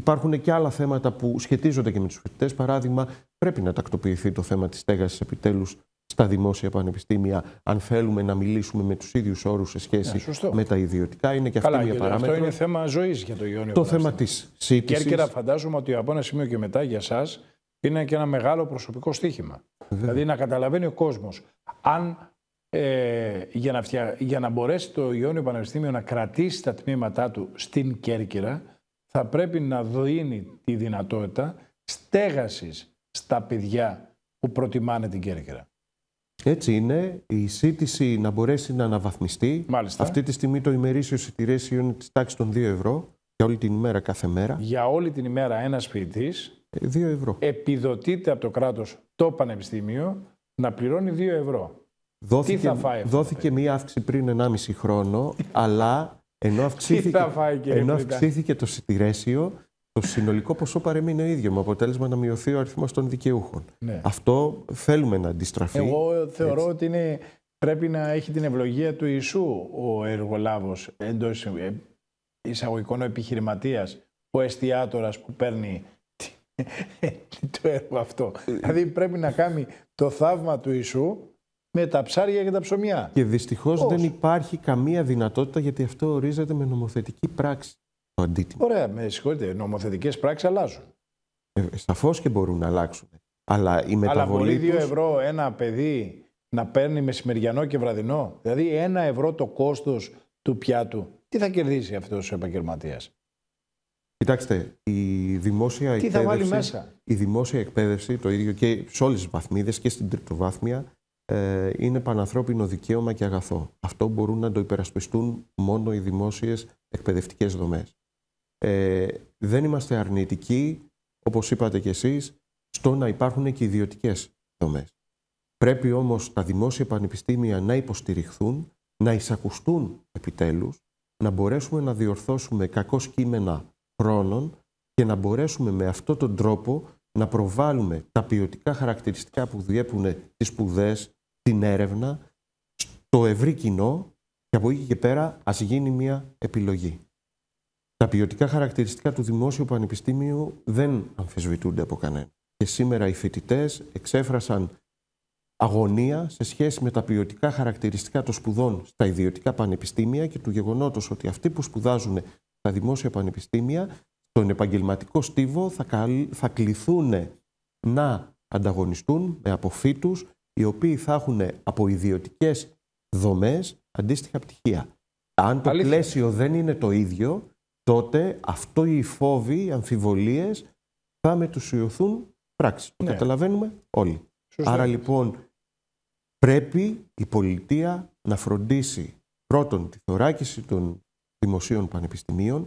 Υπάρχουν και άλλα θέματα που σχετίζονται και με τους φοιτητές. Παράδειγμα, πρέπει να τακτοποιηθεί το θέμα της στέγασης επιτέλους στα δημόσια πανεπιστήμια, αν θέλουμε να μιλήσουμε με τους ίδιους όρους σε σχέση ναι, με τα ιδιωτικά. Είναι και Καλά, μια παράμετρο. Αυτό είναι θέμα ζωής για το Ιόνιο. Το θέμα τη σύγκριση. Και φαντάζομαι ότι από ένα σημείο και μετά για εσά είναι και ένα μεγάλο προσωπικό στοίχημα. Δηλαδή να καταλαβαίνει ο κόσμος αν ε, για, να μπορέσει το Ιόνιο Πανεπιστήμιο να κρατήσει τα τμήματά του στην Κέρκυρα, θα πρέπει να δίνει τη δυνατότητα στέγασης στα παιδιά που προτιμάνε την Κέρκυρα. Έτσι είναι. Η σύντηση να μπορέσει να αναβαθμιστεί. Αυτή τη στιγμή το ημερήσιο εισιτηρέσιο είναι της τάξης των 2 ευρώ για όλη την ημέρα κάθε μέρα. Για όλη την ημέρα ένας φοιτητής. 2 ε, ευρώ. Επιδοτείται από το κράτος το πανεπιστήμιο να πληρώνει 2 ευρώ. Δόθηκε, φάει δόθηκε μία αύξηση πριν 1,5 χρόνο, αλλά ενώ αυξήθηκε, αυξήθηκε το σιτηρέσιο, το συνολικό ποσό παρέμεινε ίδιο, με αποτέλεσμα να μειωθεί ο αριθμός των δικαιούχων. Ναι. Αυτό θέλουμε να αντιστραφεί. Εγώ θεωρώ ότι είναι, πρέπει να έχει την ευλογία του Ιησού ο εργολάβος εντός ε, εισαγωγικών ο επιχειρηματίας, ο εστιατόρα που παίρνει το έργο αυτό. δηλαδή πρέπει να κάνει το θαύμα του Ιησού με τα ψάρια και τα ψωμιά. Και δυστυχώς δεν υπάρχει καμία δυνατότητα γιατί αυτό ορίζεται με νομοθετική πράξη το Ωραία, με συγχωρείτε. Νομοθετικές πράξεις αλλάζουν. Ε, Σαφώς και μπορούν να αλλάξουν. Αλλά η μεταβολή. Αλλά μπορεί 2 ευρώ ένα παιδί να παίρνει μεσημεριανό και βραδινό. Δηλαδή, ένα ευρώ το κόστος του πιάτου. Τι θα κερδίσει αυτός ο επαγγελματίας. Κοιτάξτε, η δημόσια, Τι εκπαίδευση, θα βάλει μέσα. η δημόσια εκπαίδευση, το ίδιο και σε όλες τις βαθμίδες και στην τριτοβάθμια, ε, είναι πανανθρώπινο δικαίωμα και αγαθό. Αυτό μπορούν να το υπερασπιστούν μόνο οι δημόσιες εκπαιδευτικές δομές. Ε, δεν είμαστε αρνητικοί, όπως είπατε κι εσείς, στο να υπάρχουν και ιδιωτικές δομές. Πρέπει όμως τα δημόσια πανεπιστήμια να υποστηριχθούν, να εισακουστούν επιτέλους, να μπορέσουμε να διορθώσουμε κακό κείμενα χρόνων και να μπορέσουμε με αυτόν τον τρόπο να προβάλλουμε τα ποιοτικά χαρακτηριστικά που διέπουν τις σπουδές, την έρευνα, στο ευρύ κοινό και από εκεί και πέρα ας γίνει μια επιλογή. Τα ποιοτικά χαρακτηριστικά του Δημόσιου Πανεπιστήμιου δεν αμφισβητούνται από κανένα. Και σήμερα οι φοιτητές εξέφρασαν αγωνία σε σχέση με τα ποιοτικά χαρακτηριστικά των σπουδών στα ιδιωτικά πανεπιστήμια και του γεγονότος ότι αυτοί που σπουδάζουν στα δημόσια πανεπιστήμια, στον επαγγελματικό στίβο θα, θα κληθούν να ανταγωνιστούν με αποφύτους οι οποίοι θα έχουν από ιδιωτικές δομές αντίστοιχα πτυχία. Αν το πλαίσιο δεν είναι το ίδιο, τότε αυτό οι φόβοι, οι αμφιβολίες θα μετουσιωθούν πράξη. Το ναι. καταλαβαίνουμε όλοι. Άρα λοιπόν πρέπει η πολιτεία να φροντίσει πρώτον τη θωράκιση των δημοσίων πανεπιστημίων.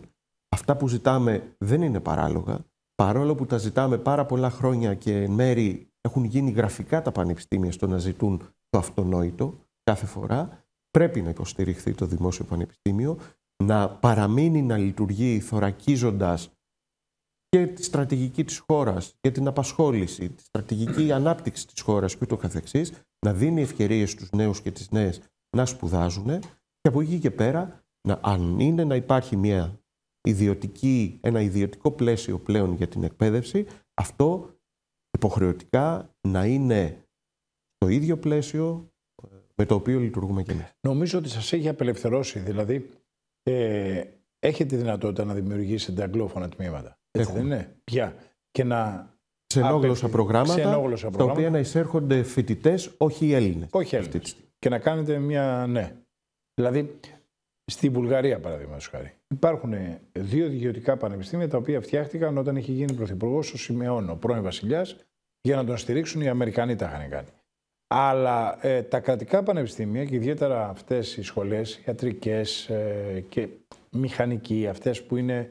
Αυτά που ζητάμε δεν είναι παράλογα. Παρόλο που τα ζητάμε πάρα πολλά χρόνια και εν μέρη έχουν γίνει γραφικά τα πανεπιστήμια στο να ζητούν το αυτονόητο κάθε φορά, πρέπει να υποστηριχθεί το δημόσιο πανεπιστήμιο να παραμείνει να λειτουργεί θωρακίζοντας και τη στρατηγική της χώρας και την απασχόληση, τη στρατηγική ανάπτυξη της χώρας και ούτω καθεξής, να δίνει ευκαιρίες στους νέους και τις νέες να σπουδάζουν και από εκεί και πέρα, να, αν είναι να υπάρχει μια ιδιωτική, ένα ιδιωτικό πλαίσιο πλέον για την εκπαίδευση, αυτό υποχρεωτικά να είναι το ίδιο πλαίσιο ε, με το οποίο λειτουργούμε και εμείς. Νομίζω ότι σας έχει απελευθερώσει, δηλαδή ε, δυνατότητα να δημιουργήσετε αγγλόφωνα τμήματα. Έτσι Έχουμε. δεν είναι. Πια. Και να Ξενόγλωσσα προγράμματα, τα οποία να εισέρχονται φοιτητές, όχι οι Έλληνες. Όχι Έλληνε. Και να κάνετε μια. Ναι. Δηλαδή, στη Βουλγαρία, παραδείγματος χάρη, υπάρχουν ε, δύο ιδιωτικά πανεπιστήμια τα οποία φτιάχτηκαν όταν είχε γίνει πρωθυπουργός ο Σιμεών, ο πρώην βασιλιάς, για να τον στηρίξουν οι Αμερικανοί τα είχαν κάνει. Αλλά ε, τα κρατικά πανεπιστήμια και ιδιαίτερα αυτές οι σχολές, ιατρικές ε, και μηχανικοί, αυτές που είναι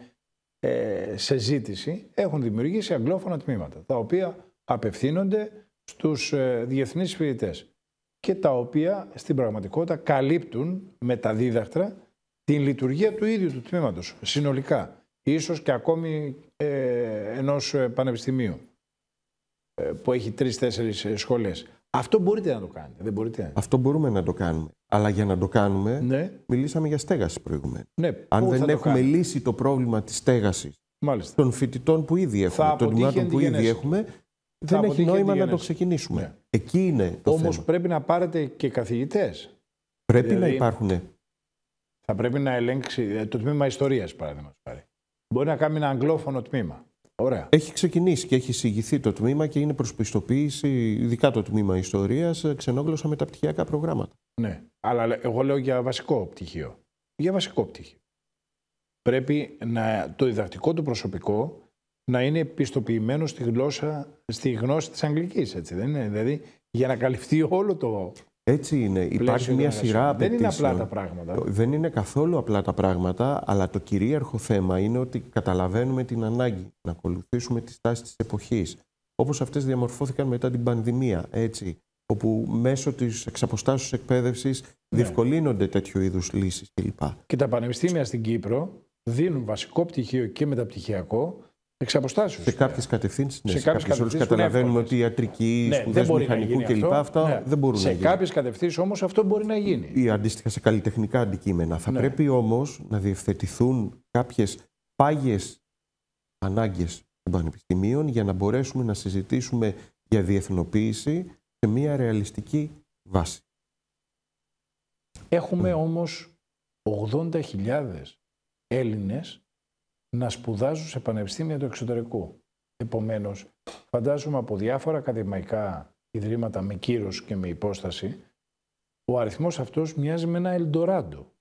ε, σε ζήτηση, έχουν δημιουργήσει αγγλόφωνα τμήματα, τα οποία απευθύνονται στους διεθνείς φοιτητές και τα οποία στην πραγματικότητα καλύπτουν με τα δίδακτρα την λειτουργία του ίδιου του τμήματος συνολικά, ίσως και ακόμη ενός πανεπιστημίου που έχει τρεις-τέσσερις σχολές. Αυτό μπορείτε να το κάνετε. Δεν μπορείτε. Αυτό μπορούμε να το κάνουμε. Αλλά για να το κάνουμε, ναι. μιλήσαμε για στέγαση προηγουμένως. Ναι, Αν δεν έχουμε το λύσει το πρόβλημα της στέγασης των φοιτητών που ήδη έχουμε, των τμηματων που ήδη έχουμε, δεν έχει νόημα να το ξεκινήσουμε. Ναι. Εκεί είναι το Όμως θέμα. πρέπει να πάρετε και καθηγητές. Πρέπει να δηλαδή, υπάρχουν. Θα πρέπει να ελέγξει ε, το τμήμα ιστορίας, παράδειγμα. Μπορεί να κάνει ένα αγγλόφωνο τμήμα. Ωραία. Έχει ξεκινήσει και έχει συγηθεί το τμήμα και είναι προς πιστοποίηση, ειδικά το τμήμα ιστορίας, ξενόγλωσσα με τα πτυχιακά προγράμματα. Ναι. Αλλά εγώ λέω για βασικό πτυχίο. Για βασικό πτυχίο. Πρέπει να, το διδακτικό του προσωπικό να είναι πιστοποιημένο στη γλώσσα, στη γνώση της Αγγλικής, έτσι δεν είναι. Δηλαδή, για να καλυφθεί όλο το. Έτσι είναι. Υπάρχει μια σειρά απαιτήσεων. Δεν είναι απλά τα πράγματα. Δεν είναι καθόλου απλά τα πράγματα, αλλά το κυρίαρχο θέμα είναι ότι καταλαβαίνουμε την ανάγκη να ακολουθήσουμε τις τάσεις της εποχής. Όπως αυτές διαμορφώθηκαν μετά την πανδημία, έτσι, όπου μέσω της εξαποστάσεως εκπαίδευσης ναι. διευκολύνονται τέτοιου είδους λύσεις κλπ. Και τα πανεπιστήμια στην Κύπρο δίνουν βασικό πτυχίο και μεταπτυχιακό Εξ Σε κάποιες κατευθύνσεις. Ναι, σε κάποιε κατευθύνσει. Καταλαβαίνουμε ότι ιατρική, ναι, σπουδές μηχανικού κλπ. Αυτά ναι. δεν μπορούν σε να γίνουν. Σε κάποιες κατευθύνσεις όμως αυτό μπορεί να γίνει. Ή αντίστοιχα σε καλλιτεχνικά αντικείμενα. Θα ναι. πρέπει όμως να διευθετηθούν κάποιες πάγιες ανάγκες των πανεπιστημίων για να μπορέσουμε να συζητήσουμε για διεθνοποίηση σε μια ρεαλιστική βάση. Έχουμε mm. όμως 80.000 Έλληνες να σπουδάζουν σε πανεπιστήμια του εξωτερικού. Επομένως, φαντάζομαι από διάφορα ακαδημαϊκά ιδρύματα με κύρο και με υπόσταση, ο αριθμός αυτός μοιάζει με ένα Ελντοράντο.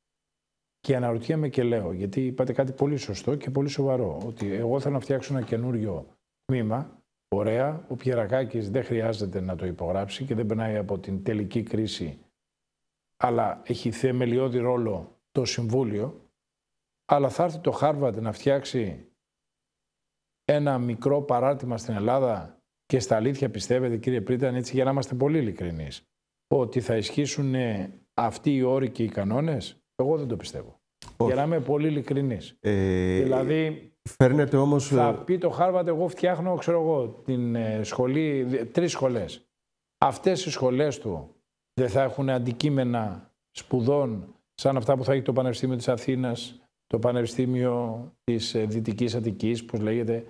Και αναρωτιέμαι και λέω, γιατί είπατε κάτι πολύ σωστό και πολύ σοβαρό, ότι εγώ θέλω να φτιάξω ένα καινούριο τμήμα. Ωραία, ο Πιερακάκης δεν χρειάζεται να το υπογράψει και δεν περνάει από την τελική κρίση, αλλά έχει θεμελιώδη ρόλο το Συμβούλιο αλλά θα έρθει το Χάρβατ να φτιάξει ένα μικρό παράρτημα στην Ελλάδα και στα αλήθεια πιστεύετε κύριε Πρίταν έτσι για να είμαστε πολύ ειλικρινείς, ότι θα ισχύσουν αυτοί οι όροι και οι κανόνες εγώ δεν το πιστεύω. Όχι. Για να είμαι πολύ ειλικρινής. Ε, δηλαδή. Φέρνετε όμως... Θα ε, πει το Χάρβατ, εγώ φτιάχνω, ξέρω εγώ, την ε, σχολή, τρεις σχολές. Αυτές οι σχολές του δεν θα έχουν αντικείμενα σπουδών σαν αυτά που θα έχει το Πανεπιστήμιο της Αθήνας, το Πανεπιστήμιο της ε, Δυτικής Αττικής, πώς λέγεται,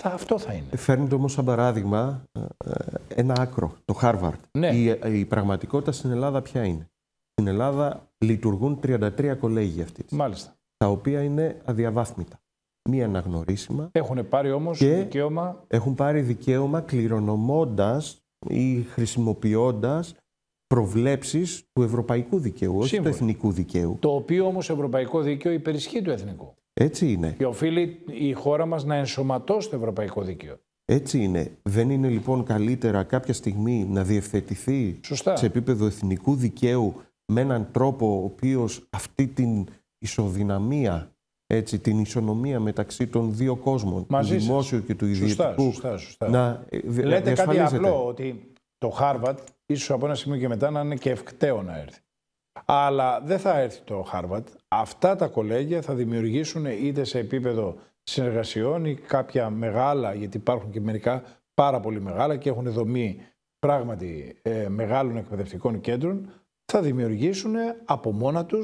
θα, αυτό θα είναι. Φέρνετε όμως σαν παράδειγμα ε, ε, ένα άκρο, το Χάρβαρτ. Ναι. Η, η πραγματικότητα στην Ελλάδα ποια είναι. Στην Ελλάδα λειτουργούν 33 κολέγια αυτή Μάλιστα. τα οποία είναι αδιαβάθμιτα. Μη αναγνωρίσιμα. Έχουν πάρει όμως δικαίωμα. Έχουν πάρει δικαίωμα κληρονομώντας ή χρησιμοποιώντας προβλέψεις του ευρωπαϊκού δικαίου, όχι του εθνικού δικαίου. Το οποίο όμως ευρωπαϊκό δίκαιο υπερισχύει του εθνικού. Έτσι είναι. Και οφείλει η χώρα μας να ενσωματώσει το ευρωπαϊκό δίκαιο. Έτσι είναι. Δεν είναι λοιπόν καλύτερα κάποια στιγμή να διευθετηθεί σε επίπεδο εθνικού δικαίου με έναν τρόπο ο οποίος αυτή την ισοδυναμία, έτσι, την ισονομία μεταξύ των δύο κόσμων, του δημόσιου και του ιδιωτικού, σωστά, σωστά, να ε, Λέτε απλό, ότι το Χάρβατ, ίσως από ένα σημείο και μετά να είναι και ευκταίο να έρθει. Αλλά δεν θα έρθει το Χάρβατ. Αυτά τα κολέγια θα δημιουργήσουν είτε σε επίπεδο συνεργασιών ή κάποια μεγάλα, γιατί υπάρχουν και μερικά πάρα πολύ μεγάλα και έχουν δομή πράγματι ε, μεγάλων εκπαιδευτικών κέντρων, θα δημιουργήσουν από μόνα τους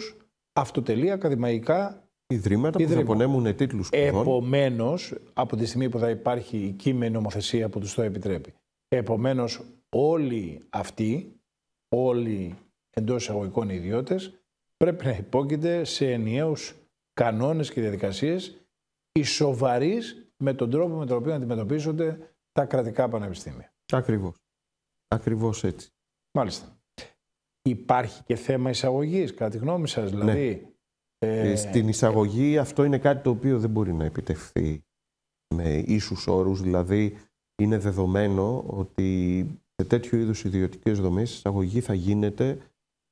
αυτοτελή ακαδημαϊκά Ιδρύματα που θα πονέμουν τίτλους σπουδών. Επομένως, από τη στιγμή που θα υπάρχει η κείμενη νομοθεσία που τους το επιτρέπει. Επομένως, όλοι αυτοί, όλοι εντός εισαγωγικών ιδιώτες, πρέπει να υπόκειται σε ενιαίους κανόνες και διαδικασίες ισοβαρείς με τον τρόπο με τον οποίο αντιμετωπίζονται τα κρατικά πανεπιστήμια. Ακριβώς. Ακριβώς έτσι. Μάλιστα. Υπάρχει και θέμα εισαγωγής, κατά τη γνώμη σας. Ναι. Δηλαδή, ε, ε... Στην εισαγωγή αυτό είναι κάτι το οποίο δεν μπορεί να επιτευχθεί με ίσους όρους, δηλαδή είναι δεδομένο ότι σε τέτοιου είδους ιδιωτικές δομές, η εισαγωγή θα γίνεται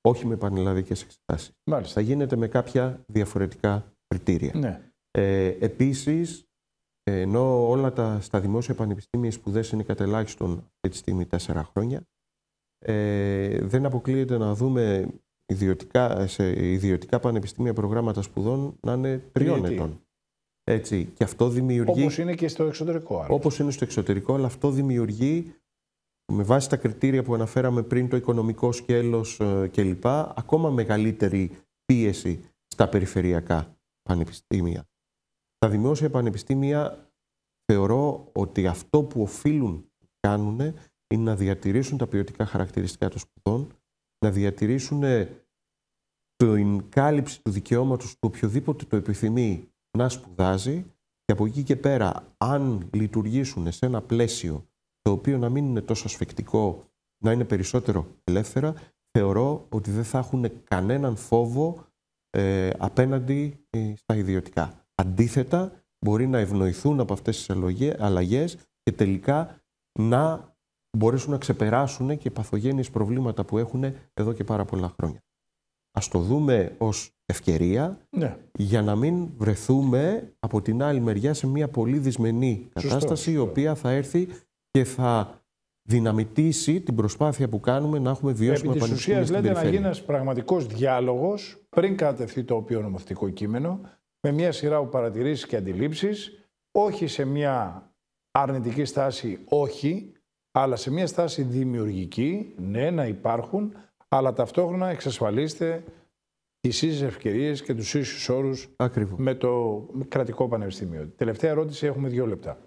όχι με πανελλαδικές εξετάσεις. Θα γίνεται με κάποια διαφορετικά κριτήρια. Ναι. Ε, Επίσης, ε, ενώ όλα τα, στα δημόσια πανεπιστήμια οι σπουδές είναι κατελάχιστον αυτή τη στιγμή τέσσερα χρόνια, ε, δεν αποκλείεται να δούμε ιδιωτικά, σε ιδιωτικά πανεπιστήμια προγράμματα σπουδών να είναι τριών ετών. Έτσι. Και αυτό δημιουργεί. Όπως είναι και στο εξωτερικό. Όπω είναι στο εξωτερικό, αλλά αυτό δημιουργεί με βάση τα κριτήρια που αναφέραμε πριν, το οικονομικό σκέλος ε, κλπ, ακόμα μεγαλύτερη πίεση στα περιφερειακά πανεπιστήμια. Τα δημόσια πανεπιστήμια θεωρώ ότι αυτό που οφείλουν να κάνουν είναι να διατηρήσουν τα ποιοτικά χαρακτηριστικά των σπουδών, να διατηρήσουν ε, την κάλυψη του δικαιώματος του οποιοδήποτε το επιθυμεί να σπουδάζει και από εκεί και πέρα αν λειτουργήσουν σε ένα πλαίσιο το οποίο να μην είναι τόσο ασφεκτικό, να είναι περισσότερο ελεύθερα, θεωρώ ότι δεν θα έχουν κανέναν φόβο ε, απέναντι ε, στα ιδιωτικά. Αντίθετα, μπορεί να ευνοηθούν από αυτές τις αλλαγές και τελικά να μπορέσουν να ξεπεράσουν και παθογένειες προβλήματα που έχουν εδώ και πάρα πολλά χρόνια. Ας το δούμε ως ευκαιρία ναι. για να μην βρεθούμε από την άλλη μεριά σε μια πολύ δυσμενή κατάσταση η οποία θα έρθει και θα δυναμητήσει την προσπάθεια που κάνουμε να έχουμε βιώσιμα πανεπιστήμια. Επί της ουσίας λέτε να γίνει ένας πραγματικός διάλογος πριν κατευθεί το οποίο νομοθετικό κείμενο με μια σειρά από παρατηρήσεις και αντιλήψεις όχι σε μια αρνητική στάση όχι αλλά σε μια στάση δημιουργική ναι να υπάρχουν αλλά ταυτόχρονα εξασφαλίστε τις ίσες ευκαιρίες και τους ίσους όρους με το κρατικό πανεπιστήμιο. Τελευταία ερώτηση, έχουμε δύο λεπτά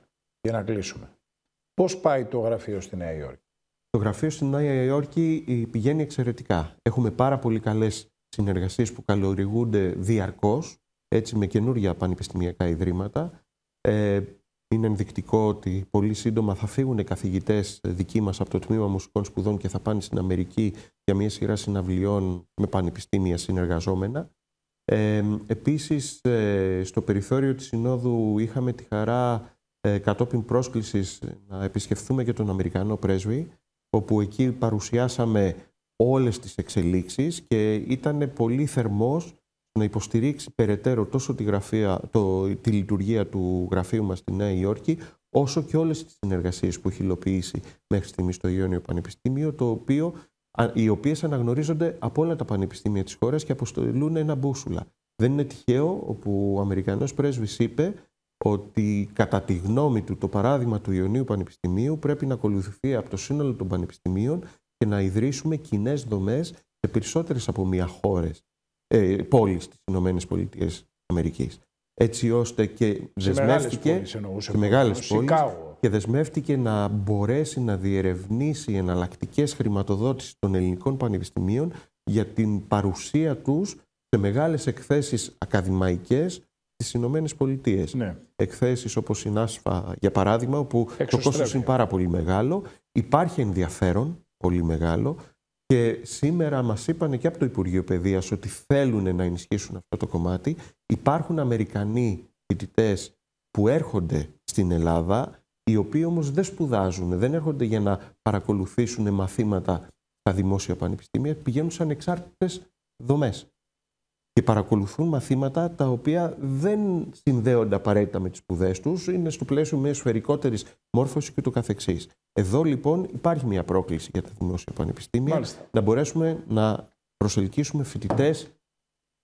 για να κλείσουμε. Πώς πάει το γραφείο στη Νέα Υόρκη. Το γραφείο στη Νέα Υόρκη ε, πηγαίνει εξαιρετικά. Έχουμε πάρα πολύ καλές συνεργασίες που καλοριγούνται διαρκώς, έτσι με καινούργια πανεπιστημιακά ιδρύματα. Ε, είναι ενδεικτικό ότι πολύ σύντομα θα φύγουν καθηγητές δικοί μας από το Τμήμα Μουσικών Σπουδών και θα πάνε στην Αμερική για μια σειρά συναυλιών με πανεπιστήμια συνεργαζόμενα. Ε, Επίσης, ε, στο περιθώριο της Συνόδου είχαμε τη χαρά ε, κατόπιν πρόσκλησης να επισκεφθούμε και τον Αμερικανό πρέσβη, όπου εκεί παρουσιάσαμε όλες τις εξελίξεις και ήταν πολύ θερμός να υποστηρίξει περαιτέρω τόσο τη, γραφεία, το, τη λειτουργία του γραφείου μας στη Νέα Υόρκη, όσο και όλες τις συνεργασίες που έχει υλοποιήσει μέχρι στιγμής το Ιόνιο Πανεπιστήμιο, το οποίο, οι οποίες αναγνωρίζονται από όλα τα πανεπιστήμια της χώρας και αποστολούν ένα μπούσουλα. Δεν είναι τυχαίο όπου ο Αμερικανός πρέσβης είπε ότι κατά τη γνώμη του το παράδειγμα του Ιωνίου Πανεπιστημίου πρέπει να ακολουθηθεί από το σύνολο των πανεπιστημίων και να ιδρύσουμε κοινέ δομές σε περισσότερες από μία χώρες, ε, πόλεις της ΗΠΑ. Έτσι ώστε και δεσμεύτηκε. Σε μεγάλες πόλει. Και δεσμεύτηκε να μπορέσει να διερευνήσει εναλλακτικές χρηματοδότησης των ελληνικών πανεπιστημίων για την παρουσία τους σε μεγάλες εκθέσεις ακαδημαϊκές στις Ηνωμένες Πολιτείες. Ναι. Εκθέσεις όπως η ΝΑΣΦΑ, για παράδειγμα, όπου το κόστος είναι πάρα πολύ μεγάλο, υπάρχει ενδιαφέρον πολύ μεγάλο. Και σήμερα μας είπαν και από το Υπουργείο Παιδείας ότι θέλουν να ενισχύσουν αυτό το κομμάτι. Υπάρχουν Αμερικανοί φοιτητές που έρχονται στην Ελλάδα, οι οποίοι όμως δεν σπουδάζουν, δεν έρχονται για να παρακολουθήσουν μαθήματα στα δημόσια πανεπιστήμια, πηγαίνουν σαν εξάρτητε δομές και παρακολουθούν μαθήματα τα οποία δεν συνδέονται απαραίτητα με τις σπουδές τους, είναι στο πλαίσιο μιας σφαιρικότερης μόρφωσης και το καθεξής. Εδώ λοιπόν υπάρχει μια πρόκληση για τα δημόσια πανεπιστήμια να μπορέσουμε να προσελκύσουμε φοιτητές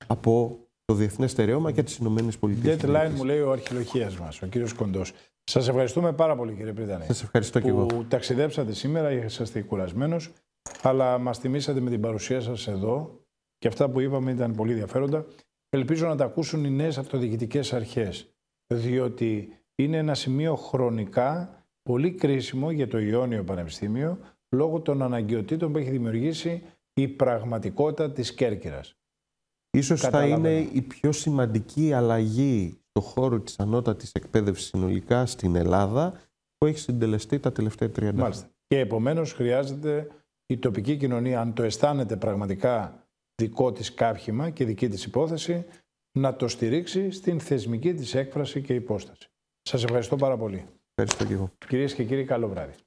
από το διεθνές στερεώμα και τις Ηνωμένες Πολιτείες. Deadline μου λέει ο αρχιλοχίας μας, ο κ. Κοντός. Σας ευχαριστούμε πάρα πολύ, κύριε Πρίτανη. Σας ευχαριστώ και εγώ. Που ταξιδέψατε σήμερα, είσαστε κουρασμένος, αλλά μας τιμήσατε με την παρουσία σας εδώ και αυτά που είπαμε ήταν πολύ ενδιαφέροντα. Ελπίζω να τα ακούσουν οι νέες αυτοδιοικητικές αρχές, διότι είναι ένα σημείο χρονικά πολύ κρίσιμο για το Ιόνιο Πανεπιστήμιο, λόγω των αναγκαιοτήτων που έχει δημιουργήσει η πραγματικότητα της Κέρκυρας. Ίσως θα είναι η πιο σημαντική αλλαγή στον χώρο της ανώτατης εκπαίδευσης συνολικά στην Ελλάδα που έχει συντελεστεί τα τελευταία 30 Μάλιστα. Και επομένως, χρειάζεται η τοπική κοινωνία, αν το αισθάνεται πραγματικά δικό της κάψιμα και δική της υπόθεση να το στηρίξει στην θεσμική της έκφραση και υπόσταση. Σας ευχαριστώ πάρα πολύ. Ευχαριστώ και εγώ. Κυρίες και κύριοι, καλό βράδυ.